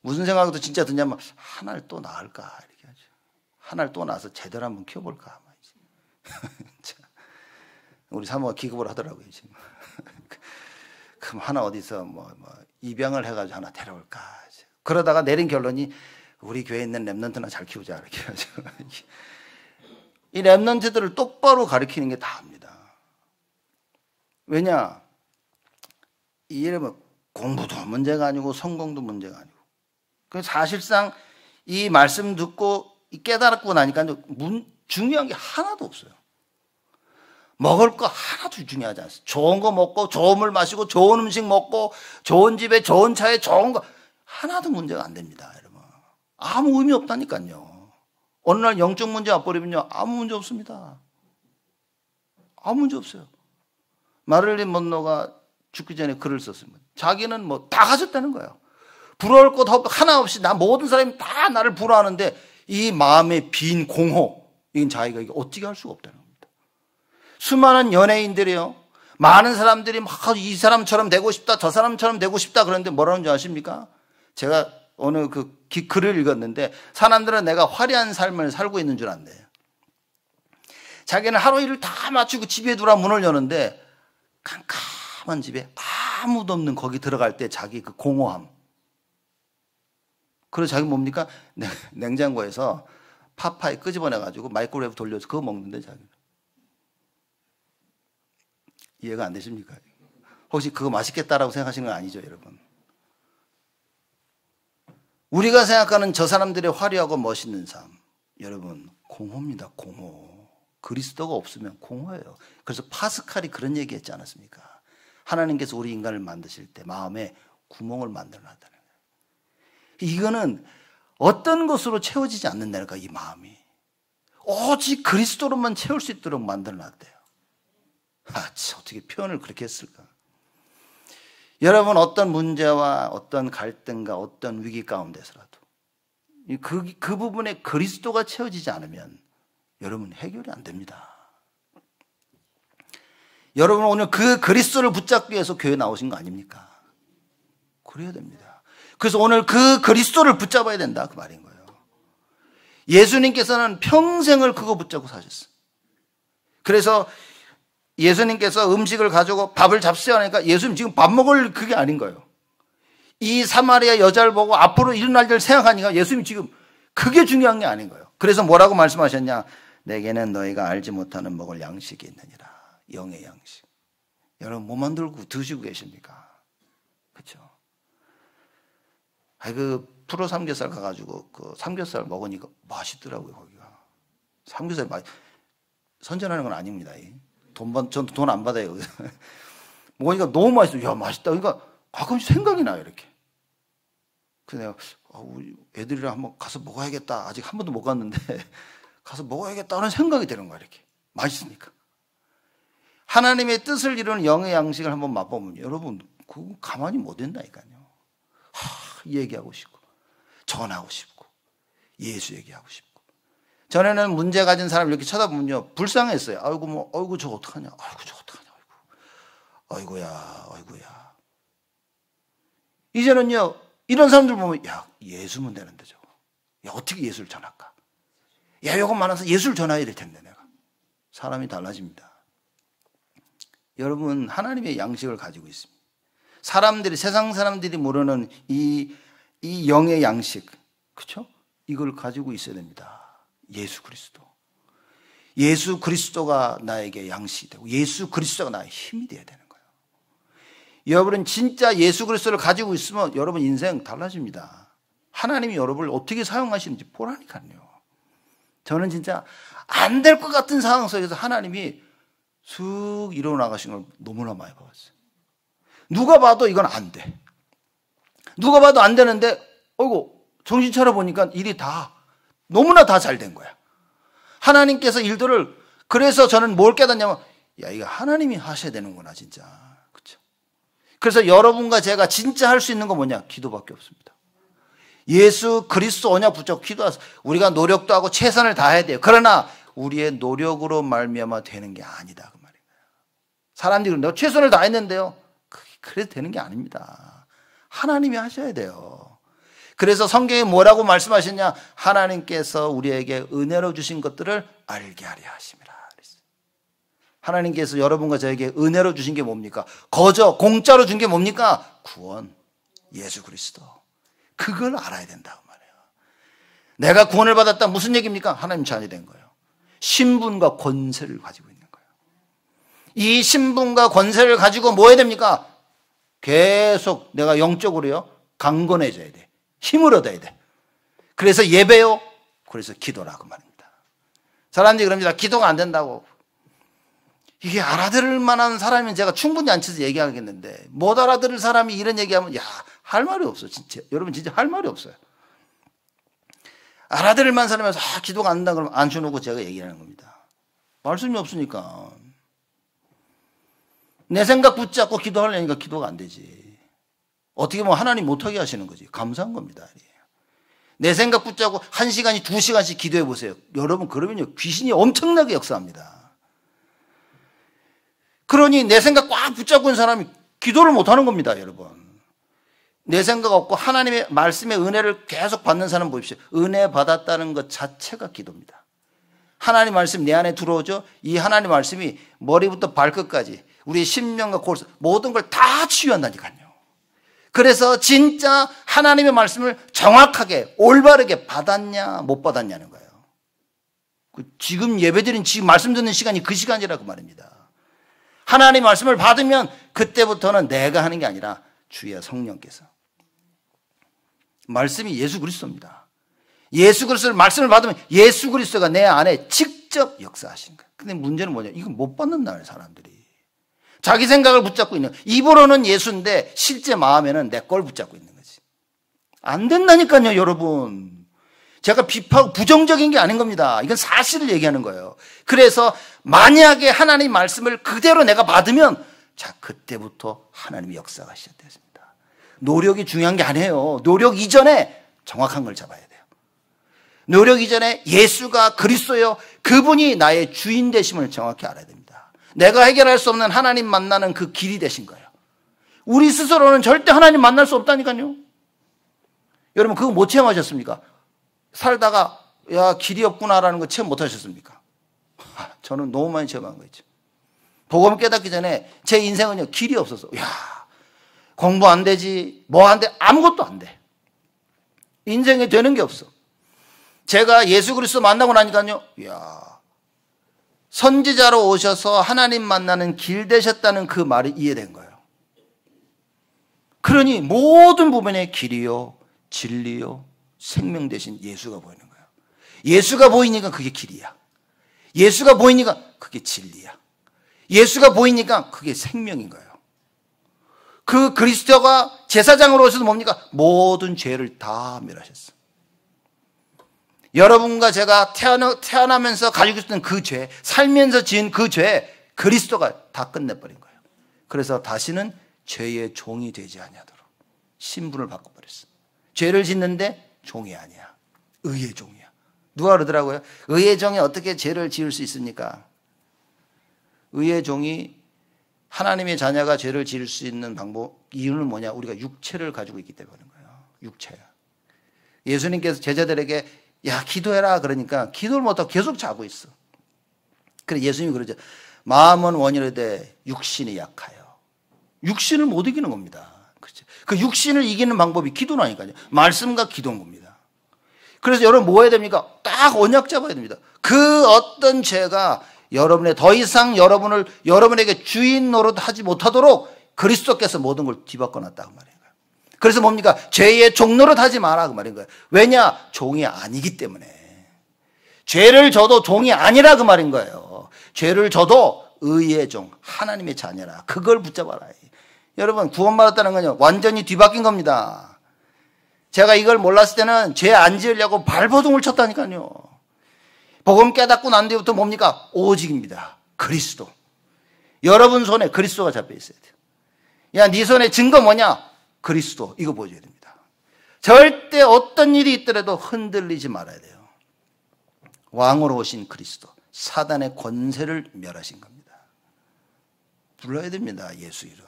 무슨 생각도 진짜 드냐면, 하나를 또 낳을까? 이렇게 하죠. 하나를 또 낳아서 제대로 한번 키워볼까? [LAUGHS] 우리 사모가 기급을 하더라고요, 지금. [LAUGHS] 그, 그럼 하나 어디서 뭐, 뭐, 입양을 해가지고 하나 데려올까? 그러다가 내린 결론이 우리 교회에 있는 랩런트나 잘 키우자. 이렇게 하죠. [LAUGHS] 이 랩런트들을 똑바로 가르치는 게 다입니다. 왜냐? 이 여러분 공부도 문제가 아니고 성공도 문제가 아니고 그 사실상 이 말씀 듣고 깨달았고 나니까 중요한 게 하나도 없어요. 먹을 거 하나도 중요하지 않습니다. 좋은 거 먹고 좋은 물 마시고 좋은 음식 먹고 좋은 집에 좋은 차에 좋은 거 하나도 문제가 안 됩니다, 여러분. 아무 의미 없다니까요. 어느 날 영적 문제 앞버리면요 아무 문제 없습니다. 아무 문제 없어요. 마를린 먼로가 죽기 전에 글을 썼습니다. 자기는 뭐 다 가졌다는 거예요. 부러울 것 하나 없이 나 모든 사람이 다 나를 부러워하는데 이 마음의 빈 공허 이건 자기가 이게 어떻게 할 수가 없다는 겁니다. 수많은 연예인들이요. 많은 사람들이 막 이 사람처럼 되고 싶다, 저 사람처럼 되고 싶다 그런데 뭐라는 줄 아십니까? 제가 어느 그 글을 읽었는데 사람들은 내가 화려한 삶을 살고 있는 줄 안대요. 자기는 하루 일을 다 마치고 집에 돌아 문을 여는데 깜깜한 집에 아무도 없는 거기 들어갈 때 자기 그 공허함. 그리고 자기 뭡니까? 냉장고에서 파파이 끄집어내가지고 마이크로웨이브 돌려서 그거 먹는데 자기. 이해가 안 되십니까? 혹시 그거 맛있겠다라고 생각하시는 건 아니죠, 여러분? 우리가 생각하는 저 사람들의 화려하고 멋있는 삶. 여러분, 공허입니다, 공허. 그리스도가 없으면 공허예요. 그래서 파스칼이 그런 얘기 했지 않았습니까? 하나님께서 우리 인간을 만드실 때 마음에 구멍을 만들어 놨다는 거예요. 이거는 어떤 것으로 채워지지 않는다니까, 이 마음이. 오직 그리스도로만 채울 수 있도록 만들어 놨대요. 아, 어떻게 표현을 그렇게 했을까? 여러분 어떤 문제와 어떤 갈등과 어떤 위기 가운데서라도 그, 그 부분에 그리스도가 채워지지 않으면 여러분 해결이 안 됩니다. 여러분 오늘 그 그리스도를 붙잡기 위해서 교회 나오신 거 아닙니까? 그래야 됩니다. 그래서 오늘 그 그리스도를 붙잡아야 된다 그 말인 거예요. 예수님께서는 평생을 그거 붙잡고 사셨어요. 그래서 예수님께서 음식을 가지고 밥을 잡수려 하니까 예수님 지금 밥 먹을 그게 아닌 거예요. 이 사마리아 여자를 보고 앞으로 일어날 일을 생각하니까 예수님 지금 그게 중요한 게 아닌 거예요. 그래서 뭐라고 말씀하셨냐? 내게는 너희가 알지 못하는 먹을 양식이 있느니라. 영의 양식. 여러분 뭐 만들고 드시고 계십니까? 그렇죠? 아그 프로 삼겹살 가가지고 그 삼겹살 먹으니까 맛있더라고요 거기가. 삼겹살 맛 선전하는 건 아닙니다. 이. 돈 받, 전돈안 받아요. [LAUGHS] 먹으니까 너무 맛있어. 야, 맛있다. 그러니까 가끔씩 생각이 나요, 이렇게. 그래서 내가, 아, 우리 애들이랑 한번 가서 먹어야겠다. 아직 한 번도 못 갔는데, [LAUGHS] 가서 먹어야겠다는 생각이 드는 거야, 이렇게. 맛있으니까. 하나님의 뜻을 이루는 영의 양식을 한번 맛보면, 여러분, 그거 가만히 못 된다니까요. 하, 얘기하고 싶고, 전하고 싶고, 예수 얘기하고 싶고. 전에는 문제 가진 사람 이렇게 쳐다보면요. 불쌍했어요. 아이고, 뭐, 아이고, 저거 어떡하냐. 아이고, 저거 어떡하냐. 아이고. 아이고야, 아이고야. 이제는요, 이런 사람들 보면, 야, 예수면 되는데, 저거. 야, 어떻게 예수를 전할까? 야, 이거 많아서 예수를 전해야 될 텐데, 내가. 사람이 달라집니다. 여러분, 하나님의 양식을 가지고 있습니다. 사람들이, 세상 사람들이 모르는 이, 이 영의 양식. 그쵸? 이걸 가지고 있어야 됩니다. 예수 그리스도. 예수 그리스도가 나에게 양식이 되고 예수 그리스도가 나의 힘이 되어야 되는 거예요. 여러분은 진짜 예수 그리스도를 가지고 있으면 여러분 인생 달라집니다. 하나님이 여러분을 어떻게 사용하시는지 보라니까요. 저는 진짜 안 될 것 같은 상황 속에서 하나님이 쑥 일어나가신 걸 너무나 많이 봤어요. 누가 봐도 이건 안 돼. 누가 봐도 안 되는데, 어이구, 정신 차려보니까 일이 다 너무나 다 잘 된 거야. 하나님께서 일들을 그래서 저는 뭘 깨닫냐면 야 이거 하나님이 하셔야 되는구나 진짜. 그래서 여러분과 제가 진짜 할 수 있는 건 뭐냐? 기도밖에 없습니다. 예수 그리스도 언약 붙잡고 기도하세요. 우리가 노력도 하고 최선을 다해야 돼요. 그러나 우리의 노력으로 말미암아 되는 게 아니다 그 말입니다. 사람들이 그런데 최선을 다했는데요. 그게 그래도 되는 게 아닙니다. 하나님이 하셔야 돼요. 그래서 성경이 뭐라고 말씀하셨냐? 하나님께서 우리에게 은혜로 주신 것들을 알게 하려 하심이라. 하나님께서 여러분과 저에게 은혜로 주신 게 뭡니까? 거저 공짜로 준 게 뭡니까? 구원. 예수 그리스도. 그걸 알아야 된다고 말해요. 내가 구원을 받았다 무슨 얘기입니까? 하나님 자녀 된 거예요. 신분과 권세를 가지고 있는 거예요. 이 신분과 권세를 가지고 뭐 해야 됩니까? 계속 내가 영적으로요. 강건해져야 돼. 힘을 얻어야 돼. 그래서 예배요. 그래서 기도라고 말입니다. 사람들이 그럽니다. 기도가 안 된다고. 이게 알아들을 만한 사람이면 제가 충분히 앉혀서 얘기하겠는데 못 알아들을 사람이 이런 얘기하면 야 할 말이 없어 진짜 여러분 진짜 할 말이 없어요. 알아들을 만한 사람에서 아, 기도가 안 된다 그러면 앉혀놓고 제가 얘기하는 겁니다. 말씀이 없으니까 내 생각 붙잡고 기도하려니까 기도가 안 되지. 어떻게 보면 하나님 못하게 하시는 거지. 감사한 겁니다. 내 생각 붙잡고 한 시간이 두 시간씩 기도해 보세요. 여러분, 그러면요. 귀신이 엄청나게 역사합니다. 그러니 내 생각 꽉 붙잡고 있는 사람이 기도를 못하는 겁니다, 여러분. 내 생각 없고 하나님의 말씀의 은혜를 계속 받는 사람 보십시오. 은혜 받았다는 것 자체가 기도입니다. 하나님 말씀 내 안에 들어오죠? 이 하나님 말씀이 머리부터 발끝까지 우리의 심령과 골수 모든 걸 다 치유한다니까요. 그래서 진짜 하나님의 말씀을 정확하게 올바르게 받았냐 못 받았냐는 거예요. 그 지금 예배드린 지금 말씀 듣는 시간이 그 시간이라고 말입니다. 하나님 의 말씀을 받으면 그때부터는 내가 하는 게 아니라 주의 성령께서 말씀이 예수 그리스도입니다. 예수 그리스도를 말씀을 받으면 예수 그리스도가 내 안에 직접 역사하신 거예요. 근데 문제는 뭐냐? 이건 못 받는다는 사람들이. 자기 생각을 붙잡고 있는 입으로는 예수인데 실제 마음에는 내 걸 붙잡고 있는 거지. 안 된다니까요, 여러분. 제가 비파고 부정적인 게 아닌 겁니다. 이건 사실을 얘기하는 거예요. 그래서 만약에 하나님 말씀을 그대로 내가 받으면 자, 그때부터 하나님의 역사가 시작되었습니다. 노력이 중요한 게 아니에요. 노력 이전에 정확한 걸 잡아야 돼요. 노력 이전에 예수가 그리스도요. 그분이 나의 주인 되심을 정확히 알아야 됩니다. 내가 해결할 수 없는 하나님 만나는 그 길이 되신 거예요. 우리 스스로는 절대 하나님 만날 수 없다니까요. 여러분 그거 못 체험하셨습니까? 살다가 야 길이 없구나라는 거 체험 못 하셨습니까? 저는 너무 많이 체험한 거죠. 있 복음 깨닫기 전에 제 인생은요 길이 없어서 야 공부 안 되지 뭐 안돼 아무것도 안 돼. 인생에 되는 게 없어. 제가 예수 그리스도 만나고 나니까요. 야 선지자로 오셔서 하나님 만나는 길 되셨다는 그 말이 이해된 거예요. 그러니 모든 부분에 길이요, 진리요, 생명 대신 예수가 보이는 거예요. 예수가 보이니까 그게 길이야. 예수가 보이니까 그게 진리야. 예수가 보이니까 그게 생명인 거예요. 그 그리스도가 제사장으로 오셔서 뭡니까? 모든 죄를 다 멸하셨어. 여러분과 제가 태어나, 태어나면서 가지고 있었던 그 죄, 살면서 지은 그 죄, 그리스도가 다 끝내버린 거예요. 그래서 다시는 죄의 종이 되지 않냐도록 신분을 바꿔버렸어. 죄를 짓는데 종이 아니야. 의의 종이야. 누가 그러더라고요. 의의 종이 어떻게 죄를 지을 수 있습니까? 의의 종이 하나님의 자녀가 죄를 지을 수 있는 방법 이유는 뭐냐? 우리가 육체를 가지고 있기 때문에 거예요. 육체야. 예수님께서 제자들에게 야, 기도해라. 그러니까 기도를 못하고 계속 자고 있어. 그래, 예수님이 그러죠. 마음은 원인에 대해 육신이 약하여. 육신을 못 이기는 겁니다. 그렇그 육신을 이기는 방법이 기도라니까요. 말씀과 기도인 겁니다. 그래서 여러분 뭐 해야 됩니까? 딱 언약 잡아야 됩니다. 그 어떤 죄가 여러분의 더 이상 여러분을 여러분에게 주인 노릇 하지 못하도록 그리스도께서 모든 걸 뒤바꿔 놨다 그 말이에요. 그래서 뭡니까? 죄의 종로를 하지 마라 그 말인 거예요. 왜냐? 종이 아니기 때문에. 죄를 져도 종이 아니라 그 말인 거예요. 죄를 져도 의의 종, 하나님의 자녀라. 그걸 붙잡아라. 여러분, 구원받았다는 건요, 완전히 뒤바뀐 겁니다. 제가 이걸 몰랐을 때는 죄 안 지으려고 발버둥을 쳤다니까요. 복음 깨닫고 난 뒤부터 뭡니까? 오직입니다. 그리스도. 여러분 손에 그리스도가 잡혀 있어야 돼요. 야, 네 손에 증거 뭐냐? 그리스도 이거 보여줘야 됩니다. 절대 어떤 일이 있더라도 흔들리지 말아야 돼요. 왕으로 오신 그리스도 사단의 권세를 멸하신 겁니다. 불러야 됩니다. 예수 이름.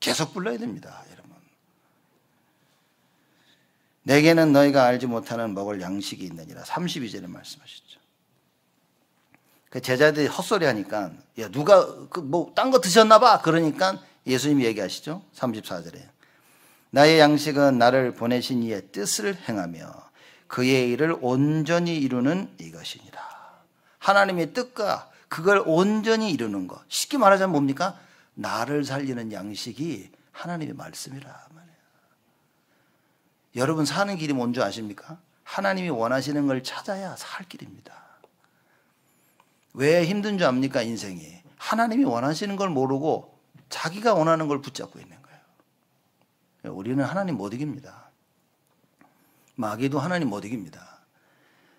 계속 불러야 됩니다. 여러분. 내게는 너희가 알지 못하는 먹을 양식이 있느니라 32절에 말씀하셨죠. 그 제자들이 헛소리 하니까 야 누가 그 뭐 딴 거 드셨나 봐. 그러니까 예수님이 얘기하시죠. 34절에. 나의 양식은 나를 보내신 이의 뜻을 행하며 그의 일을 온전히 이루는 이것이니라. 하나님의 뜻과 그걸 온전히 이루는 것. 쉽게 말하자면 뭡니까? 나를 살리는 양식이 하나님의 말씀이라 여러분 사는 길이 뭔 줄 아십니까? 하나님이 원하시는 걸 찾아야 살 길입니다. 왜 힘든 줄 압니까? 인생이. 하나님이 원하시는 걸 모르고 자기가 원하는 걸 붙잡고 있는 우리는 하나님 못 이깁니다. 마귀도 하나님 못 이깁니다.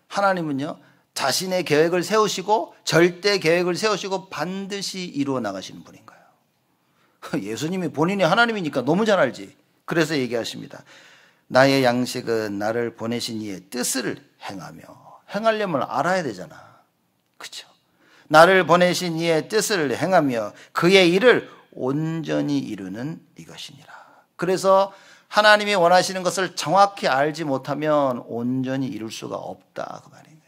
하나님은요, 자신의 계획을 세우시고 절대 계획을 세우시고 반드시 이루어 나가시는 분인 가요 [LAUGHS] 예수님이 본인이 하나님이니까 너무 잘 알지. 그래서 얘기하십니다. 나의 양식은 나를 보내신 이의 뜻을 행하며 행하려면 알아야 되잖아. 그쵸 나를 보내신 이의 뜻을 행하며 그의 일을 온전히 이루는 이것이니라. 그래서 하나님이 원하시는 것을 정확히 알지 못하면 온전히 이룰 수가 없다 그말입니요그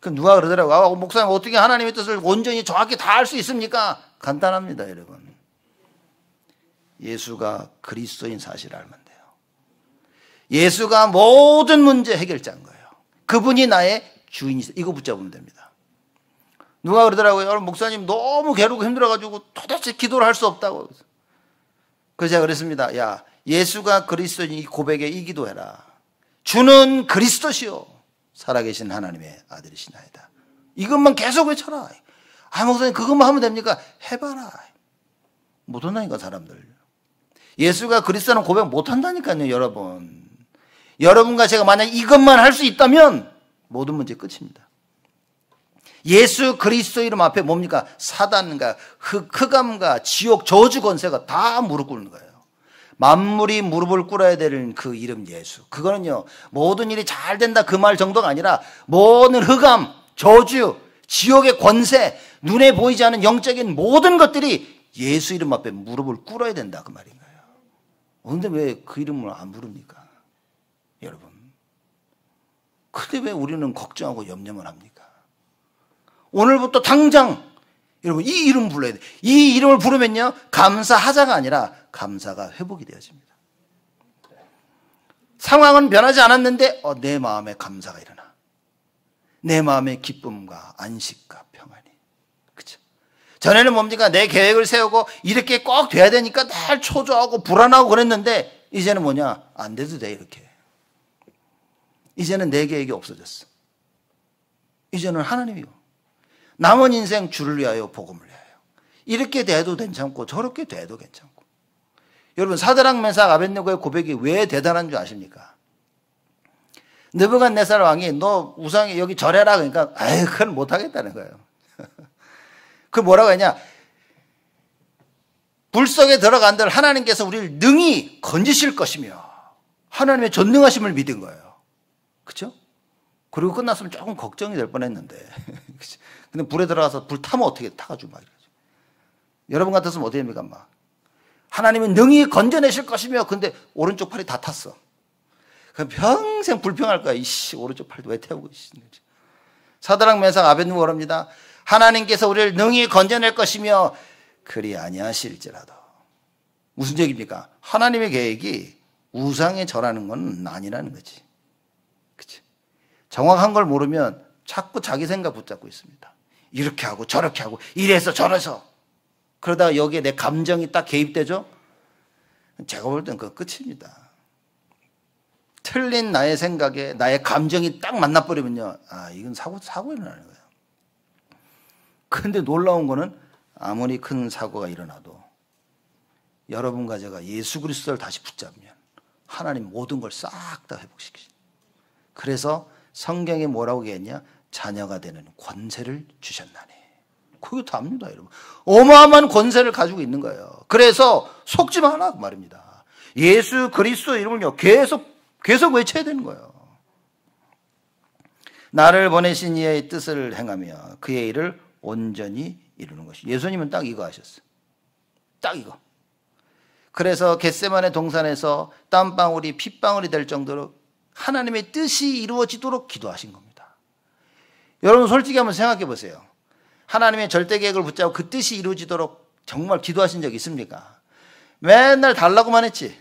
그 누가 그러더라고 아, 목사님 어떻게 하나님의 뜻을 온전히 정확히 다 알 수 있습니까? 간단합니다, 여러분. 예수가 그리스도인 사실을 알면 돼요. 예수가 모든 문제 해결자인 거예요. 그분이 나의 주인이세요. 이거 붙잡으면 됩니다. 누가 그러더라고요. 여러분, 목사님 너무 괴롭고 힘들어가지고 도대체 기도를 할 수 없다고. 그랬어요. 그래서 제가 그랬습니다. 야, 예수가 그리스도인 이 고백에 이 기도해라. 주는 그리스도시요. 살아계신 하나님의 아들이시나이다. 이것만 계속 외쳐라. 아, 목사님, 그것만 하면 됩니까? 해봐라. 못한다니까, 사람들. 예수가 그리스도는 고백 못한다니까요, 여러분. 여러분과 제가 만약 이것만 할 수 있다면 모든 문제 끝입니다. 예수 그리스도 이름 앞에 뭡니까? 사단과 흑흑암과 지옥 저주 권세가 다 무릎 꿇는 거예요. 만물이 무릎을 꿇어야 되는 그 이름 예수. 그거는요. 모든 일이 잘 된다 그 말 정도가 아니라 모든 흑암, 저주, 지옥의 권세, 눈에 보이지 않은 영적인 모든 것들이 예수 이름 앞에 무릎을 꿇어야 된다 그 말인 거예요. 근데왜 그 이름을 안 부릅니까? 여러분. 근데 왜 우리는 걱정하고 염려만 합니까? 오늘부터 당장 여러분 이 이름 불러야 돼. 이 이름을 부르면요 감사하자가 아니라 감사가 회복이 되어집니다. 상황은 변하지 않았는데 어, 내 마음에 감사가 일어나. 내 마음에 기쁨과 안식과 평안이. 그죠? 전에는 뭡니까 내 계획을 세우고 이렇게 꼭 돼야 되니까 날 초조하고 불안하고 그랬는데 이제는 뭐냐 안 돼도 돼 이렇게. 이제는 내 계획이 없어졌어. 이제는 하나님이요. 남은 인생 주를 위하여 복음을 해요. 이렇게 돼도 괜찮고 저렇게 돼도 괜찮고. 여러분 사드랑 메삭 아벤느고의 고백이 왜 대단한 줄 아십니까? 느부갓네살 왕이 너 우상에 여기 절해라 그러니까 아이 그건 못하겠다는 거예요. [LAUGHS] 그 뭐라고 했냐? 불 속에 들어간들 하나님께서 우리를 능히 건지실 것이며 하나님의 전능하심을 믿은 거예요. 그렇죠? 그리고 끝났으면 조금 걱정이 될 뻔했는데 [LAUGHS] 근데 불에 들어가서 불 타면 어떻게 타가지고 막 이러죠. 여러분 같았으면 어떻 됩니까, 막. 하나님은 능히 건져내실 것이며, 근데 오른쪽 팔이 다 탔어. 그럼 평생 불평할 거야. 이씨, 오른쪽 팔도 왜 태우고 있는지. 사다랑 면상 아벤누 월랍니다 하나님께서 우리를 능히 건져낼 것이며, 그리 아니하실지라도. 무슨 얘기입니까? 하나님의 계획이 우상에 절하는 건 아니라는 거지. 그치? 정확한 걸 모르면 자꾸 자기 생각 붙잡고 있습니다. 이렇게 하고 저렇게 하고 이래서 저래서 그러다가 여기에 내 감정이 딱 개입되죠? 제가 볼 땐 그 끝입니다. 틀린 나의 생각에 나의 감정이 딱 만나버리면요. 아, 이건 사고, 사고 일어나는 거예요. 근데 놀라운 거는 아무리 큰 사고가 일어나도 여러분과 제가 예수 그리스도를 다시 붙잡면 으 하나님 모든 걸 싹 다 회복시키죠. 그래서 성경에 뭐라고 했냐? 자녀가 되는 권세를 주셨나니. 그게 답니다, 여러분. 어마어마한 권세를 가지고 있는 거예요. 그래서 속지 마라, 그 말입니다. 예수 그리스도 이름을요, 계속, 계속 외쳐야 되는 거예요. 나를 보내신 이의 뜻을 행하며 그의 일을 온전히 이루는 것이. 예수님은 딱 이거 하셨어요. 딱 이거. 그래서 겟세만의 동산에서 땀방울이 핏방울이 될 정도로 하나님의 뜻이 이루어지도록 기도하신 겁니다. 여러분 솔직히 한번 생각해 보세요. 하나님의 절대 계획을 붙잡고 그 뜻이 이루어지도록 정말 기도하신 적 있습니까? 맨날 달라고만 했지.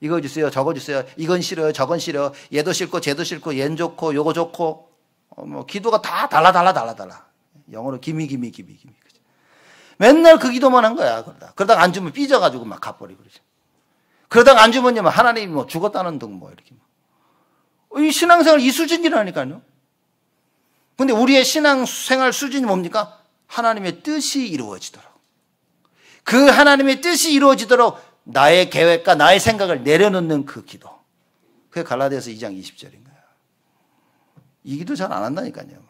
이거 주세요, 저거 주세요. 이건 싫어요, 저건 싫어. 얘도 싫고, 쟤도 싫고, 얜 좋고, 요거 좋고. 어, 뭐 기도가 다 달라, 달라, 달라, 달라. 영어로 기미, 기미, 기미, 기미. 그죠? 맨날 그 기도만 한 거야. 그러다 그러다가 안 주면 삐져가지고 막 갚버리고 그러죠. 그러다가 안 주면 하나님 뭐 죽었다는 둥뭐 이렇게. 뭐. 이 신앙생활 이 수준이라니까요. 근데 우리의 신앙생활 수준이 뭡니까? 하나님의 뜻이 이루어지도록. 그 하나님의 뜻이 이루어지도록 나의 계획과 나의 생각을 내려놓는 그 기도. 그게 갈라디아서 2장 20절인가요? 이 기도 잘 안 한다니까요. 뭐.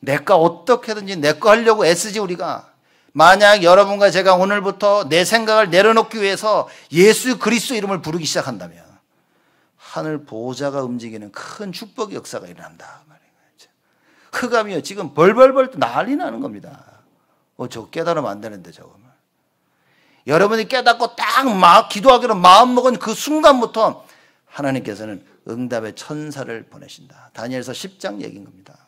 내가 어떻게든지 내거 하려고 애쓰지 우리가. 만약 여러분과 제가 오늘부터 내 생각을 내려놓기 위해서 예수 그리스도 이름을 부르기 시작한다면 하늘 보호자가 움직이는 큰 축복의 역사가 일어난다. 흑암이요. 지금 벌벌벌 난리 나는 겁니다. 어, 저 깨달으면 안 되는데, 저거. 여러분이 깨닫고 딱 마, 기도하기로 마음먹은 그 순간부터 하나님께서는 응답의 천사를 보내신다. 다니엘서 10장 얘기인 겁니다.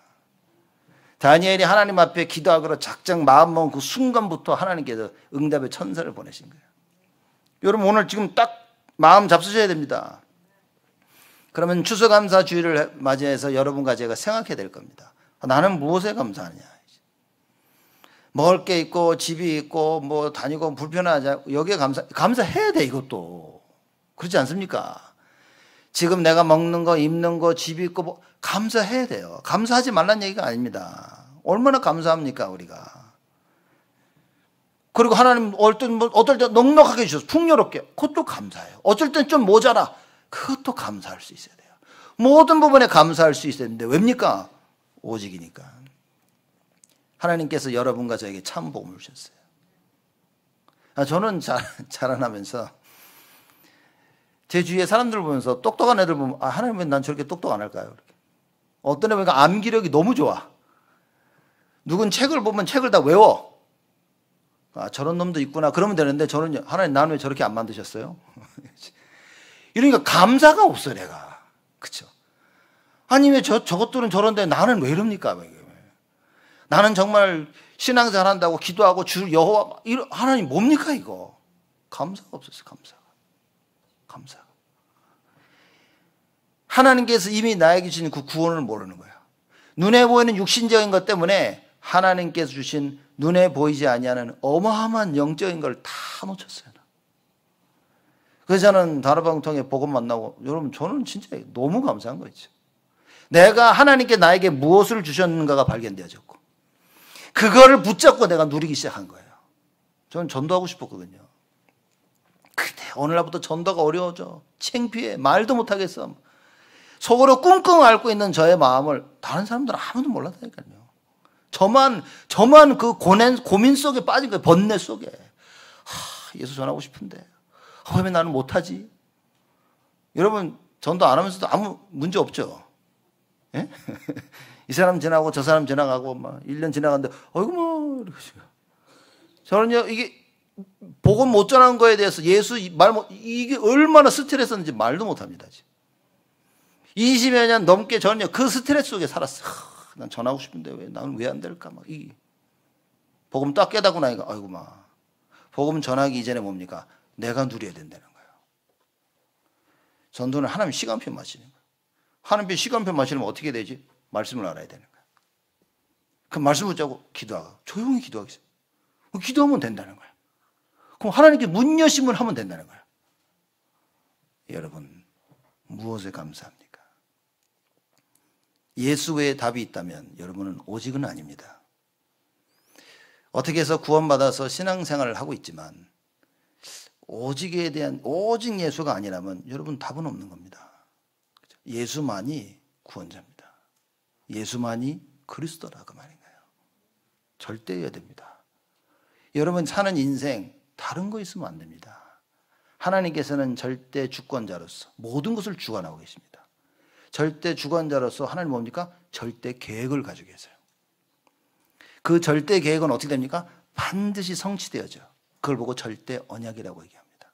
다니엘이 하나님 앞에 기도하기로 작정 마음먹은 그 순간부터 하나님께서 응답의 천사를 보내신 거예요. 여러분 오늘 지금 딱 마음 잡수셔야 됩니다. 그러면 추수감사 주의를 맞이해서 여러분과 제가 생각해야 될 겁니다. 나는 무엇에 감사하냐. 먹을 게 있고 집이 있고 뭐 다니고 불편하자 여기에 감사 감사해야 돼 이것도 그렇지 않습니까? 지금 내가 먹는 거 입는 거 집이 있고 뭐 감사해야 돼요. 감사하지 말란 얘기가 아닙니다. 얼마나 감사합니까 우리가? 그리고 하나님 어떤 뭐, 어떨 때 넉넉하게 주셔서 풍요롭게 그것도 감사해요. 어쩔 땐 좀 모자라 그것도 감사할 수 있어야 돼요. 모든 부분에 감사할 수 있어야 되는데 왜입니까? 오직이니까. 하나님께서 여러분과 저에게 참 복음을 주셨어요. 아, 저는 자, [LAUGHS] 자라나면서 제 주위에 사람들 보면서 똑똑한 애들 보면 아, 하나님 왜난 저렇게 똑똑 안 할까요? 이렇게. 어떤 애 보니까 암기력이 너무 좋아. 누군 책을 보면 책을 다 외워. 아, 저런 놈도 있구나. 그러면 되는데 저는 하나님 나는 왜 저렇게 안 만드셨어요? [LAUGHS] 이러니까 감사가 없어 내가. 그쵸? 아니 왜 저, 저것들은 저런데 나는 왜 이럽니까? 나는 정말 신앙 잘한다고 기도하고 주 여호와 하나님 뭡니까 이거? 감사가 없었어 감사가 감사가 하나님께서 이미 나에게 주신 그 구원을 모르는 거야. 눈에 보이는 육신적인 것 때문에 하나님께서 주신 눈에 보이지 아니하는 어마어마한 영적인 걸 다 놓쳤어요. 그래서 저는 다락방통에 복음 만나고 여러분 저는 진짜 너무 감사한 거 있죠. 내가 하나님께 나에게 무엇을 주셨는가가 발견되어졌고 그거를 붙잡고 내가 누리기 시작한 거예요. 저는 전도하고 싶었거든요. 그때 오늘날부터 전도가 어려워져. 창피해. 말도 못하겠어. 속으로 꿍꿍 앓고 있는 저의 마음을 다른 사람들은 아무도 몰랐다니까요. 저만 저만 그 고낸, 고민 속에 빠진 거예요. 번뇌 속에. 하, 예수 전하고 싶은데 아, 왜 나는 못하지? 여러분 전도 안 하면서도 아무 문제 없죠. 예? [LAUGHS] 이 사람 지나고 저 사람 지나가고 막 1년 지나갔는데 어이구 뭐이러시 저는요 이게 복음 못 전한 거에 대해서 예수 말 못, 이게 얼마나 스트레스였는지 말도 못합니다. 지금. 20여 년 넘게 전혀 그 스트레스 속에 살았어. 하, 난 전하고 싶은데 왜, 나는 왜 안 될까? 막, 이. 복음 딱 깨닫고 나니까, 아이고, 막. 복음 전하기 이전에 뭡니까? 내가 누려야 된다는 거예요. 전도는 하나님 시간표 맞시는 하나님께 시간표 마시면 어떻게 되지? 말씀을 알아야 되는 거야. 그 말씀 붙잡고 기도하고 조용히 기도하겠어. 기도하면 된다는 거야. 그럼 하나님께 문 여심을 하면 된다는 거야. 여러분 무엇에 감사합니까? 예수 외에 답이 있다면 여러분은 오직은 아닙니다. 어떻게 해서 구원받아서 신앙생활을 하고 있지만 오직에 대한 오직 예수가 아니라면 여러분 답은 없는 겁니다. 예수만이 구원자입니다. 예수만이 그리스도라고 그 말인 가요 절대여야 됩니다. 여러분 사는 인생 다른 거 있으면 안 됩니다. 하나님께서는 절대 주권자로서 모든 것을 주관하고 계십니다. 절대 주관자로서 하나님 뭡니까? 절대 계획을 가지고 계세요. 그 절대 계획은 어떻게 됩니까? 반드시 성취되어져. 그걸 보고 절대 언약이라고 얘기합니다.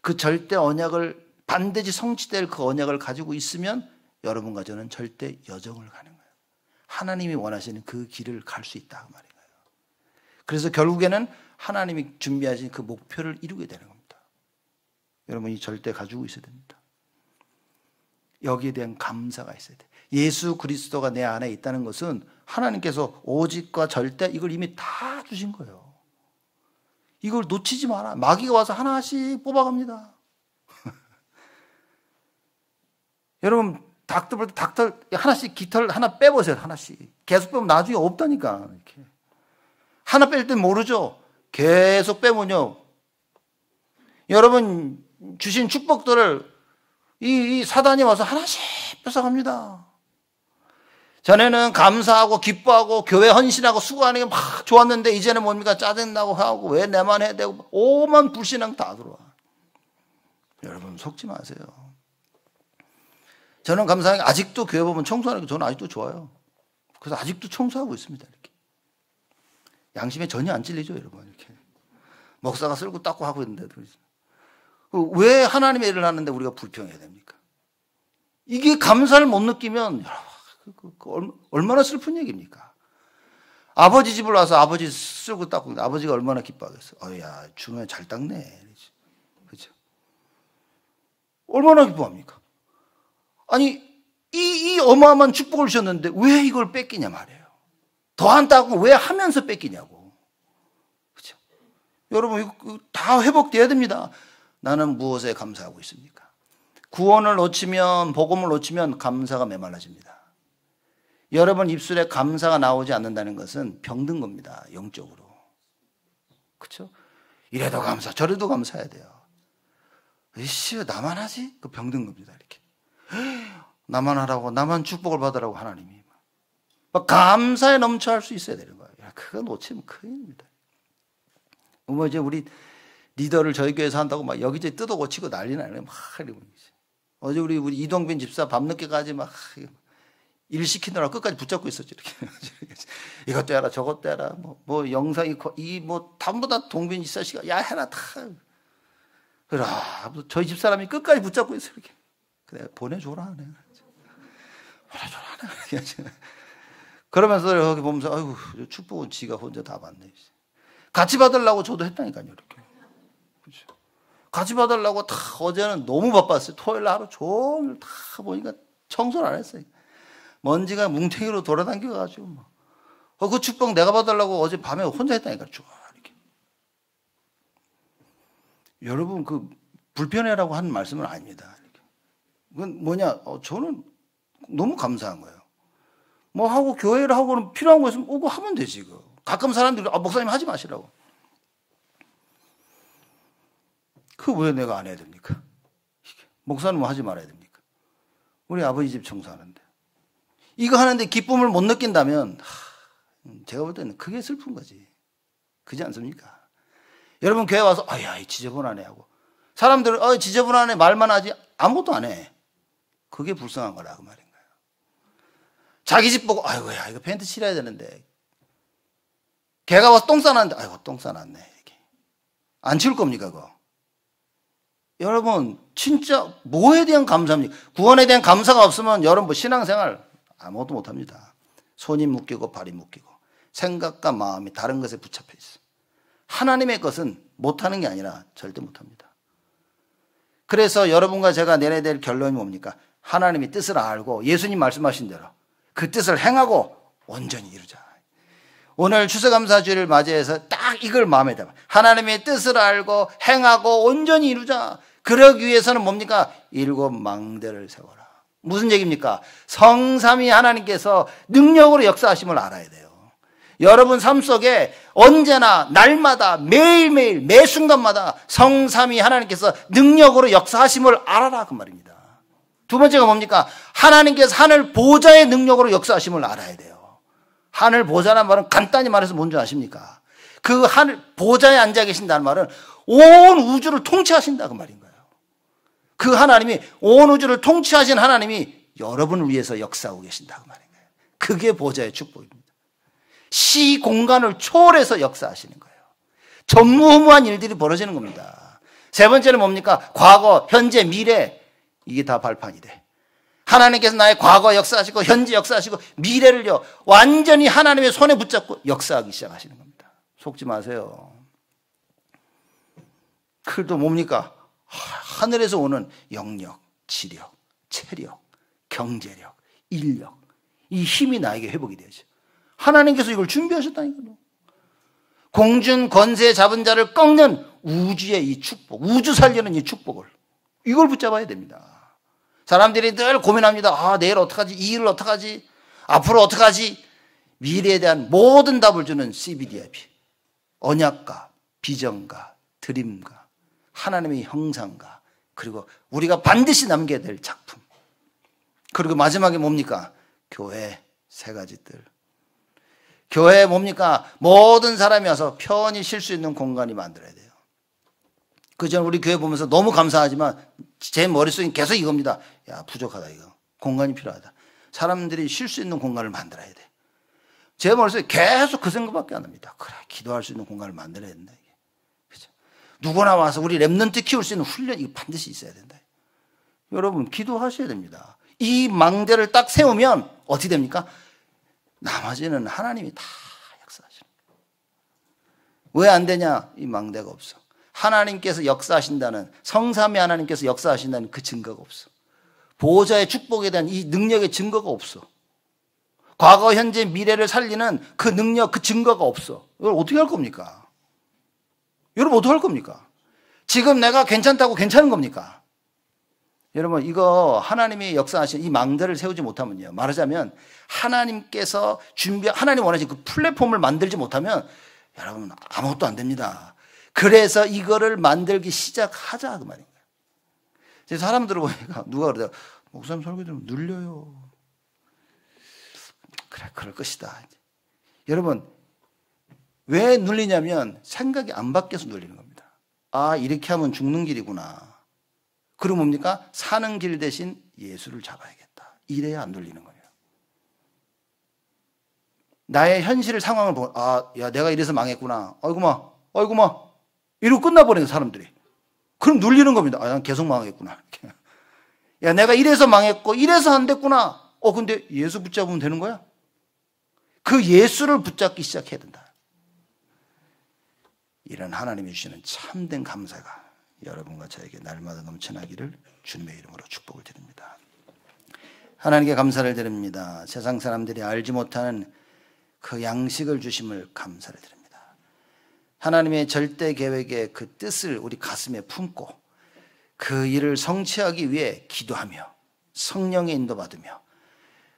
그 절대 언약을 반드시 성취될 그 언약을 가지고 있으면 여러분과 저는 절대 여정을 가는 거예요. 하나님이 원하시는 그 길을 갈 수 있다 그 말이에요. 그래서 결국에는 하나님이 준비하신 그 목표를 이루게 되는 겁니다. 여러분이 절대 가지고 있어야 됩니다. 여기에 대한 감사가 있어야 돼. 예수 그리스도가 내 안에 있다는 것은 하나님께서 오직과 절대 이걸 이미 다 주신 거예요. 이걸 놓치지 마라. 마귀가 와서 하나씩 뽑아갑니다. 여러분 닭들 볼때 닭털 하나씩 깃털 하나 빼보세요 하나씩 계속 빼면 나중에 없다니까 이렇게 하나 뺄때 모르죠 계속 빼면요 여러분 주신 축복들을 이, 이 사단이 와서 하나씩 뺏어갑니다 전에는 감사하고 기뻐하고 교회 헌신하고 수고하는 게 막 좋았는데 이제는 뭡니까 짜증나고 하고 왜 내만 해야 되고 오만 불신앙 다 들어와 여러분 속지 마세요 저는 감사하게 아직도 교회 보면 청소하는 게 저는 아직도 좋아요. 그래서 아직도 청소하고 있습니다. 이렇게. 양심에 전혀 안 찔리죠, 여러분. 이렇게. 목사가 쓸고 닦고 하고 있는데도. 왜 하나님의 일을 하는데 우리가 불평해야 됩니까? 이게 감사를 못 느끼면, 그, 그, 그 얼마나 슬픈 얘기입니까? 아버지 집을 와서 아버지 쓸고 닦고 아버지가 얼마나 기뻐하겠어. 어야, 주에잘 닦네. 그죠 얼마나 기뻐합니까? 아니 이, 이 어마어마한 축복을 주셨는데 왜 이걸 뺏기냐 말이에요. 더 한다고 왜 하면서 뺏기냐고. 그렇죠? 여러분 이거 다 회복돼야 됩니다. 나는 무엇에 감사하고 있습니까? 구원을 놓치면 복음을 놓치면 감사가 메말라집니다. 여러분 입술에 감사가 나오지 않는다는 것은 병든 겁니다. 영적으로. 그렇죠? 이래도 감사, 저래도 감사해야 돼요. 이씨, 나만 하지? 그 병든 겁니다. 이렇게. [GASPS] 나만 하라고, 나만 축복을 받으라고 하나님이. 막 감사에 넘쳐 할 수 있어야 되는 거예요. 야, 그거 놓치면 큰일입니다. 뭐 이제 우리 리더를 저희 교회에서 한다고 막 여기저기 뜯어 고치고 난리 나네. 막 이러고 있어. 어제 우리, 우리 이동빈 집사 밤늦게까지 막 일 시키느라 끝까지 붙잡고 있었지. 이렇게. [LAUGHS] 이것도 해라, 저것도 해라. 뭐, 뭐 영상이, 이 뭐, 담보다 동빈 집사 씨가 야, 해라, 다. 그래. 아, 뭐 저희 집사람이 끝까지 붙잡고 있어. 요 이렇게. 그래 보내줘라 내가 보내줘라 그러면서 여기 보면서 아이고 축복은 지가 혼자 다 받네 같이 받으려고 저도 했다니까요 이렇게 그죠 같이 받으려고 다 어제는 너무 바빴어요 토요일 하루 종일 다 보니까 청소를 안 했어요 먼지가 뭉탱이로 돌아다녀가지고 막. 뭐. 어, 그 축복 내가 받으려고 어제 밤에 혼자 했다니까 요 여러분 그 불편해라고 하는 말씀은 아닙니다 그건 뭐냐? 어, 저는 너무 감사한 거예요. 뭐 하고 교회를 하고는 필요한 거 있으면 오고 하면 되지. 그. 가끔 사람들이 아, 목사님 하지 마시라고. 그왜 내가 안 해야 됩니까? 목사님뭐 하지 말아야 됩니까? 우리 아버지 집 청소하는데. 이거 하는데 기쁨을 못 느낀다면 하, 제가 볼 때는 그게 슬픈 거지. 그지 않습니까? 여러분 교회 와서 아야 지저분하네 하고 사람들은 어 지저분하네 말만 하지 아무것도 안 해. 그게 불쌍한 거라 고 그 말인 거예요. 자기 집 보고 아이고야 이거 팬트 칠해야 되는데 개가 와서 똥 싸놨는데 아이고 똥 싸놨네 이렇게 안 치울 겁니까 그거? 여러분 진짜 뭐에 대한 감사입니까? 구원에 대한 감사가 없으면 여러분 뭐 신앙생활 아무것도 못합니다. 손이 묶이고 발이 묶이고 생각과 마음이 다른 것에 붙잡혀 있어. 하나님의 것은 못하는 게 아니라 절대 못합니다. 그래서 여러분과 제가 내내될 결론이 뭡니까? 하나님의 뜻을 알고 예수님 말씀하신 대로 그 뜻을 행하고 온전히 이루자. 오늘 추수감사주의를 맞이해서 딱 이걸 마음에 담아. 하나님의 뜻을 알고 행하고 온전히 이루자. 그러기 위해서는 뭡니까? 일곱 망대를 세워라. 무슨 얘기입니까? 성삼이 하나님께서 능력으로 역사하심을 알아야 돼요. 여러분 삶 속에 언제나 날마다 매일매일 매 순간마다 성삼이 하나님께서 능력으로 역사하심을 알아라 그 말입니다. 두 번째가 뭡니까? 하나님께서 하늘 보좌의 능력으로 역사하심을 알아야 돼요. 하늘 보좌란 말은 간단히 말해서 뭔지 아십니까? 그 하늘 보좌에 앉아 계신다는 말은 온 우주를 통치하신다 그 말인 거예요. 그 하나님이 온 우주를 통치하신 하나님이 여러분을 위해서 역사하고 계신다 그 말인 거예요. 그게 보좌의 축복입니다. 시 공간을 초월해서 역사하시는 거예요. 전무후무한 일들이 벌어지는 겁니다. 세 번째는 뭡니까? 과거, 현재, 미래 이게 다 발판이 돼. 하나님께서 나의 과거 역사하시고 현재 역사하시고 미래를요 완전히 하나님의 손에 붙잡고 역사하기 시작하시는 겁니다. 속지 마세요. 그래도 뭡니까? 하늘에서 오는 영력, 지력, 체력, 경제력, 인력 이 힘이 나에게 회복이 되죠. 하나님께서 이걸 준비하셨다니까요. 공중 권세 잡은 자를 꺾는 우주의 이 축복, 우주 살려는 이 축복을 이걸 붙잡아야 됩니다. 사람들이 늘 고민합니다. 아, 내일 어떡하지? 이 일을 어떡하지? 앞으로 어떡하지? 미래에 대한 모든 답을 주는 CBDIP. 언약과 비전과 드림과 하나님의 형상과 그리고 우리가 반드시 남겨야 될 작품. 그리고 마지막에 뭡니까? 교회 세 가지들. 교회 뭡니까? 모든 사람이 와서 편히 쉴 수 있는 공간이 만들어야 돼요. 그전 우리 교회 보면서 너무 감사하지만 제머릿속엔 계속 이겁니다. 야, 부족하다 이거. 공간이 필요하다. 사람들이 쉴 수 있는 공간을 만들어야 돼. 제 머릿속에 계속 그 생각밖에 안 합니다. 그래, 기도할 수 있는 공간을 만들어야 된다. 이게. 그죠? 누구나 와서 우리 랩런트 키울 수 있는 훈련이 반드시 있어야 된다. 여러분, 기도하셔야 됩니다. 이 망대를 딱 세우면 어떻게 됩니까? 나머지는 하나님이 다 역사하시는 왜안 되냐? 이 망대가 없어. 하나님께서 역사하신다는 성삼위 하나님께서 역사하신다는 그 증거가 없어. 보호자의 축복에 대한 이 능력의 증거가 없어. 과거, 현재, 미래를 살리는 그 능력, 그 증거가 없어. 이걸 어떻게 할 겁니까? 여러분 어떻게 할 겁니까? 지금 내가 괜찮다고 괜찮은 겁니까? 여러분 이거 하나님이 역사하신 이 망대를 세우지 못하면요. 말하자면 하나님께서 준비 하나님 원하신 그 플랫폼을 만들지 못하면 여러분 아무것도 안 됩니다. 그래서 이거를 만들기 시작하자 그 말이에요. 제 사람들을 보니까 [LAUGHS] 누가 그러더 목사님 설교 들으면 눌려요. 그래 그럴 것이다. 여러분 왜 눌리냐면 생각이 안 바뀌어서 눌리는 겁니다. 아 이렇게 하면 죽는 길이구나. 그럼 뭡니까? 사는 길 대신 예수를 잡아야겠다. 이래야 안 눌리는 거예요. 나의 현실을 상황을 보고 아, 야 내가 이래서 망했구나. 어이구마어이구마 이러고 끝나버리는 사람들이. 그럼 눌리는 겁니다. 아, 난 계속 망하겠구나. 야, 내가 이래서 망했고, 이래서 안 됐구나. 어, 근데 예수 붙잡으면 되는 거야? 그 예수를 붙잡기 시작해야 된다. 이런 하나님이 주시는 참된 감사가 여러분과 저에게 날마다 넘쳐나기를 주님의 이름으로 축복을 드립니다. 하나님께 감사를 드립니다. 세상 사람들이 알지 못하는 그 양식을 주심을 감사를 드립니다. 하나님의 절대 계획의 그 뜻을 우리 가슴에 품고 그 일을 성취하기 위해 기도하며 성령의 인도받으며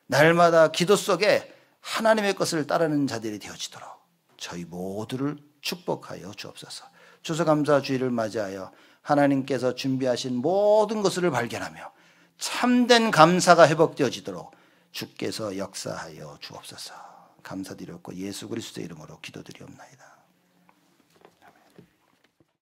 날마다 기도 속에 하나님의 것을 따르는 자들이 되어지도록 저희 모두를 축복하여 주옵소서. 주소감사 주의를 맞이하여 하나님께서 준비하신 모든 것을 발견하며 참된 감사가 회복되어지도록 주께서 역사하여 주옵소서. 감사드렸고 예수 그리스도의 이름으로 기도드리옵나이다.